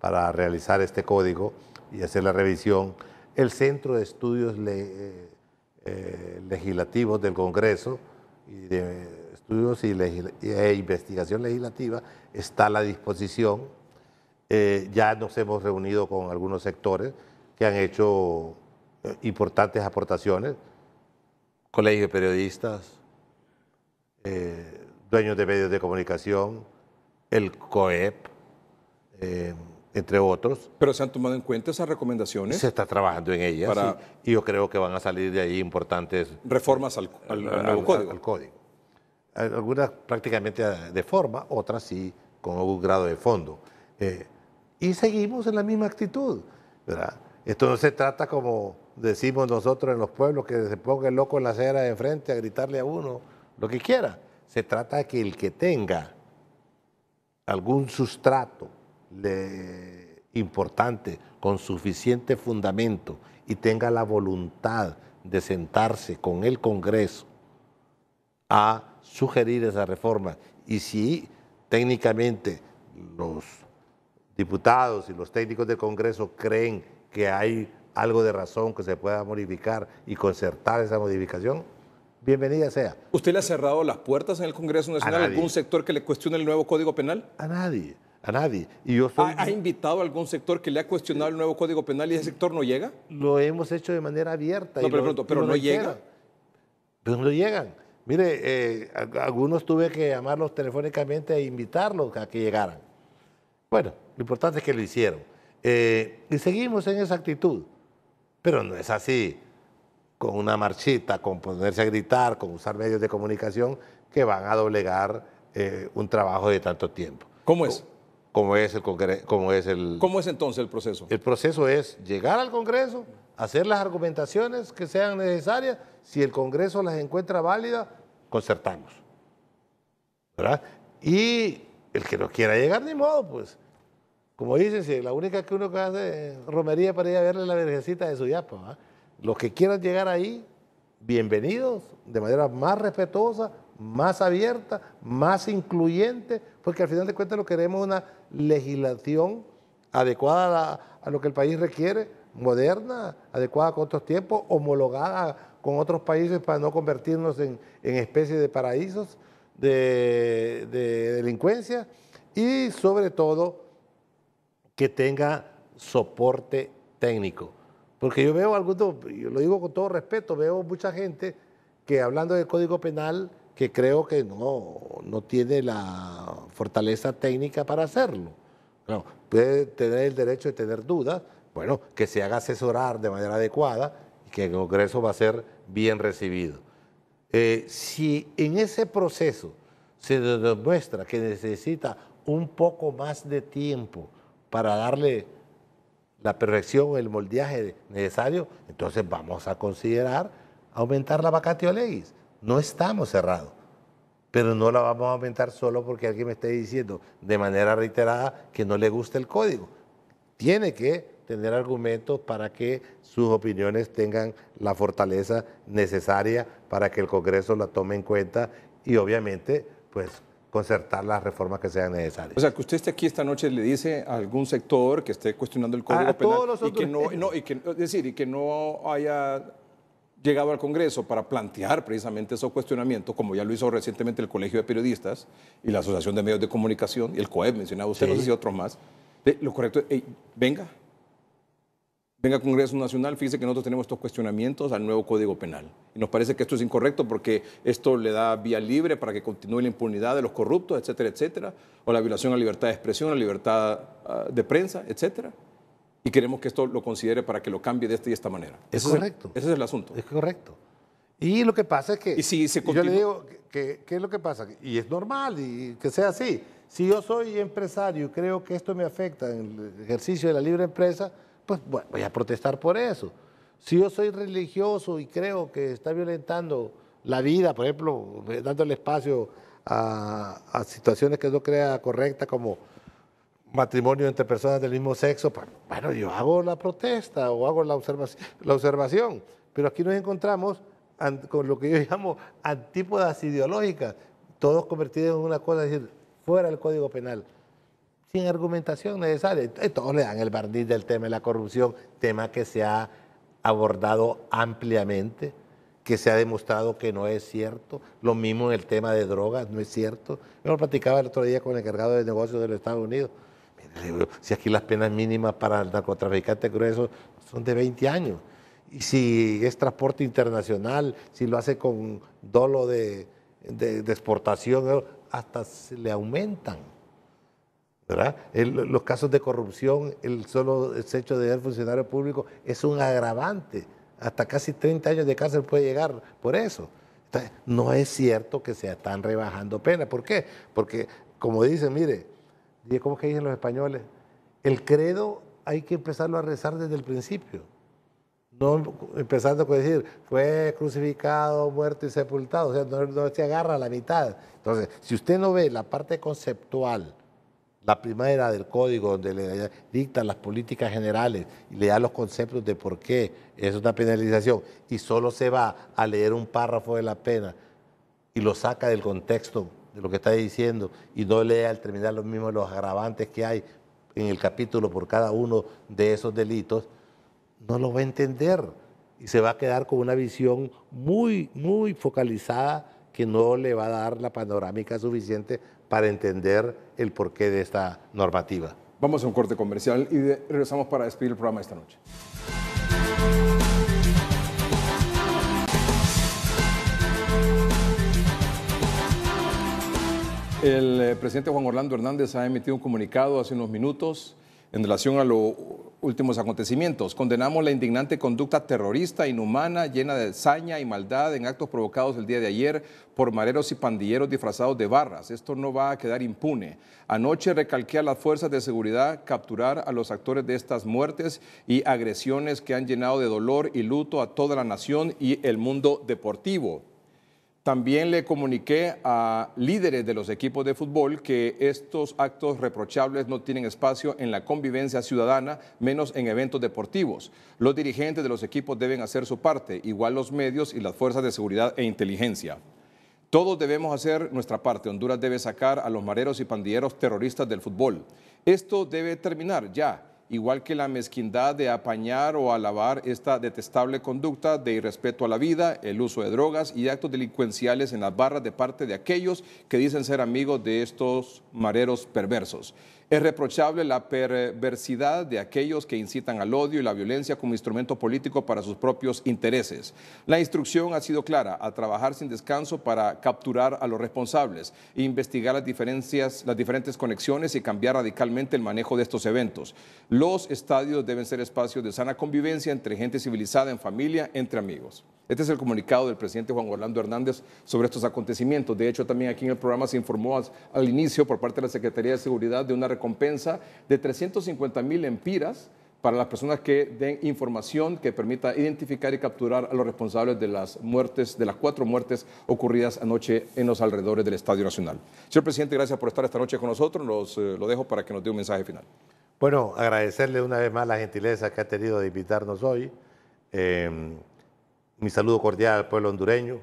para realizar este código y hacer la revisión el Centro de Estudios eh, eh, Legislativos del Congreso y de Estudios y e Investigación Legislativa está a la disposición. Eh, ya nos hemos reunido con algunos sectores que han hecho importantes aportaciones, colegio de periodistas, dueños de medios de comunicación, el COEP, entre otros. ¿Pero se han tomado en cuenta esas recomendaciones? Se está trabajando en ellas y, yo creo que van a salir de ahí importantes... Reformas al, nuevo código. Algunas prácticamente de forma, otras sí con algún grado de fondo. Eh, y seguimos en la misma actitud, ¿verdad? Esto no se trata como decimos nosotros en los pueblos, que se ponga el loco en la acera de enfrente a gritarle a uno lo que quiera. Se trata de que el que tenga algún sustrato importante, con suficiente fundamento y tenga la voluntad de sentarse con el Congreso a sugerir esa reforma. Y si técnicamente los diputados y los técnicos del Congreso creen que hay algo de razón que se pueda modificar y concertar esa modificación, bienvenida sea. ¿Usted le ha cerrado las puertas en el Congreso Nacional a, algún sector que le cuestione el nuevo Código Penal? A nadie a nadie. ¿Ha, invitado a algún sector que le ha cuestionado el nuevo Código Penal y ese sector no llega? Lo hemos hecho de manera abierta. No, pero, pronto, pero no, llega. Pero no llegan. Mire, eh, algunos tuve que llamarlos telefónicamente e invitarlos a que llegaran. Bueno, lo importante es que lo hicieron. Eh, y seguimos en esa actitud. Pero no es así con una marchita, con ponerse a gritar, con usar medios de comunicación que van a doblegar eh, un trabajo de tanto tiempo. ¿Cómo es? es el es el, ¿Cómo es entonces el proceso? El proceso es llegar al Congreso, hacer las argumentaciones que sean necesarias, si el Congreso las encuentra válidas, concertamos. Y el que no quiera llegar, ni modo, pues. Como dicen, si la única que uno hace romería para ir a verle la verjecita de su yapa, pues, ¿ah? Los que quieran llegar ahí, bienvenidos, de manera más respetuosa, más abierta, más incluyente, porque al final de cuentas lo queremos es una legislación adecuada a, lo que el país requiere, moderna, adecuada con otros tiempos, homologada con otros países para no convertirnos en, en especie de paraísos de, delincuencia y sobre todo que tenga soporte técnico. Porque yo veo algunos, yo lo digo con todo respeto, veo mucha gente que hablando del Código Penal que creo que no, no tiene la fortaleza técnica para hacerlo. puede tener el derecho de tener dudas, bueno, que se haga asesorar de manera adecuada y que el Congreso va a ser bien recibido. Eh, si en ese proceso se demuestra que necesita un poco más de tiempo para darle la perfección, el moldeaje necesario, entonces vamos a considerar aumentar la vacatio legis. No estamos cerrados, pero no la vamos a aumentar solo porque alguien me esté diciendo de manera reiterada que no le gusta el código. Tiene que tener argumentos para que sus opiniones tengan la fortaleza necesaria para que el Congreso la tome en cuenta y obviamente pues concertar las reformas que sean necesarias. O sea, que usted esté aquí esta noche le dice a algún sector que esté cuestionando el Código Penal no, decir, y que no haya llegado al Congreso para plantear precisamente esos cuestionamientos, como ya lo hizo recientemente el Colegio de Periodistas y la Asociación de Medios de Comunicación, y el COEP, mencionaba usted, no otros más, lo correcto es, venga, venga al Congreso Nacional, fíjese que nosotros tenemos estos cuestionamientos al nuevo Código Penal. Y nos parece que esto es incorrecto porque esto le da vía libre para que continúe la impunidad de los corruptos, etcétera, etcétera, o la violación a la libertad de expresión, a la libertad ah, de prensa, etcétera y queremos que esto lo considere para que lo cambie de esta y esta manera. Es correcto. ese es el asunto. Es correcto. Y lo que pasa es que y si se yo le digo, ¿qué es lo que pasa? Y es normal y que sea así. Si yo soy empresario y creo que esto me afecta en el ejercicio de la libre empresa, pues bueno, voy a protestar por eso. Si yo soy religioso y creo que está violentando la vida, por ejemplo, dando el espacio a, a situaciones que no crea correcta como matrimonio entre personas del mismo sexo, pues, bueno, yo hago la protesta o hago la, observación, la observación. Pero aquí nos encontramos con lo que yo llamo antípodas ideológicas, todos convertidos en una cosa, es decir, fuera del Código Penal, sin argumentación necesaria. Todos le dan el barniz del tema de la corrupción, tema que se ha abordado ampliamente, que se ha demostrado que no es cierto. Lo mismo en el tema de drogas, no es cierto. Yo lo platicaba el otro día con el encargado de negocios de los Estados Unidos si aquí las penas mínimas para el narcotraficante grueso son de 20 años. Y si es transporte internacional, si lo hace con dolo de, exportación, hasta se le aumentan. ¿verdad? los casos de corrupción, el solo hecho de ser funcionario público es un agravante. Hasta casi 30 años de cárcel puede llegar por eso. no es cierto que se están rebajando penas. ¿Por qué? Porque, como dicen, mire, ¿cómo que dicen los españoles? El credo hay que empezarlo a rezar desde el principio. No empezando con decir, fue crucificado, muerto y sepultado. O sea, no, se agarra la mitad. Entonces, si usted no ve la parte conceptual, la primera del código donde le dictan las políticas generales y le da los conceptos de por qué es una penalización y solo se va a leer un párrafo de la pena y lo saca del contexto de lo que está diciendo y no lee al terminar los mismos los agravantes que hay en el capítulo por cada uno de esos delitos, no lo va a entender y se va a quedar con una visión muy, muy focalizada que no le va a dar la panorámica suficiente para entender el porqué de esta normativa. Vamos a un corte comercial y regresamos para despedir el programa esta noche. El eh, presidente Juan Orlando Hernández ha emitido un comunicado hace unos minutos en relación a los últimos acontecimientos. Condenamos la indignante conducta terrorista, inhumana, llena de saña y maldad en actos provocados el día de ayer por mareros y pandilleros disfrazados de barras. Esto no va a quedar impune. Anoche recalqué a las fuerzas de seguridad capturar a los actores de estas muertes y agresiones que han llenado de dolor y luto a toda la nación y el mundo deportivo. También le comuniqué a líderes de los equipos de fútbol que estos actos reprochables no tienen espacio en la convivencia ciudadana, menos en eventos deportivos. Los dirigentes de los equipos deben hacer su parte, igual los medios y las fuerzas de seguridad e inteligencia. Todos debemos hacer nuestra parte. Honduras debe sacar a los mareros y pandilleros terroristas del fútbol. Esto debe terminar ya igual que la mezquindad de apañar o alabar esta detestable conducta de irrespeto a la vida, el uso de drogas y actos delincuenciales en las barras de parte de aquellos que dicen ser amigos de estos mareros perversos. Es reprochable la perversidad de aquellos que incitan al odio y la violencia como instrumento político para sus propios intereses. La instrucción ha sido clara, a trabajar sin descanso para capturar a los responsables, investigar las, las diferentes conexiones y cambiar radicalmente el manejo de estos eventos. Los estadios deben ser espacios de sana convivencia entre gente civilizada, en familia, entre amigos. Este es el comunicado del presidente Juan Orlando Hernández sobre estos acontecimientos. De hecho, también aquí en el programa se informó al, inicio por parte de la Secretaría de Seguridad de una recompensa de 350 mil empiras para las personas que den información que permita identificar y capturar a los responsables de las muertes, de las cuatro muertes ocurridas anoche en los alrededores del Estadio Nacional. Señor presidente, gracias por estar esta noche con nosotros. Eh, lo dejo para que nos dé un mensaje final. Bueno, agradecerle una vez más la gentileza que ha tenido de invitarnos hoy. Em, mi saludo cordial al pueblo hondureño,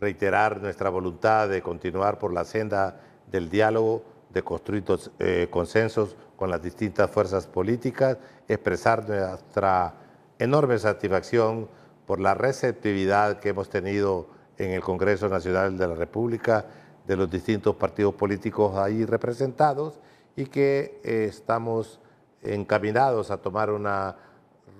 reiterar nuestra voluntad de continuar por la senda del diálogo, de construir eh, consensos con las distintas fuerzas políticas, expresar nuestra enorme satisfacción por la receptividad que hemos tenido en el Congreso Nacional de la República de los distintos partidos políticos ahí representados y que eh, estamos encaminados a tomar una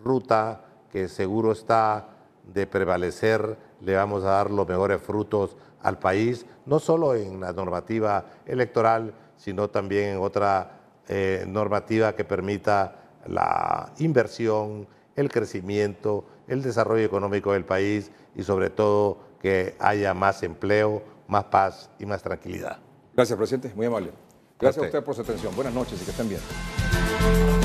ruta que seguro está de prevalecer, le vamos a dar los mejores frutos al país, no solo en la normativa electoral, sino también en otra eh, normativa que permita la inversión, el crecimiento, el desarrollo económico del país y sobre todo que haya más empleo, más paz y más tranquilidad. Gracias, presidente. Muy amable. Gracias a a usted por su atención. Buenas noches y que estén bien.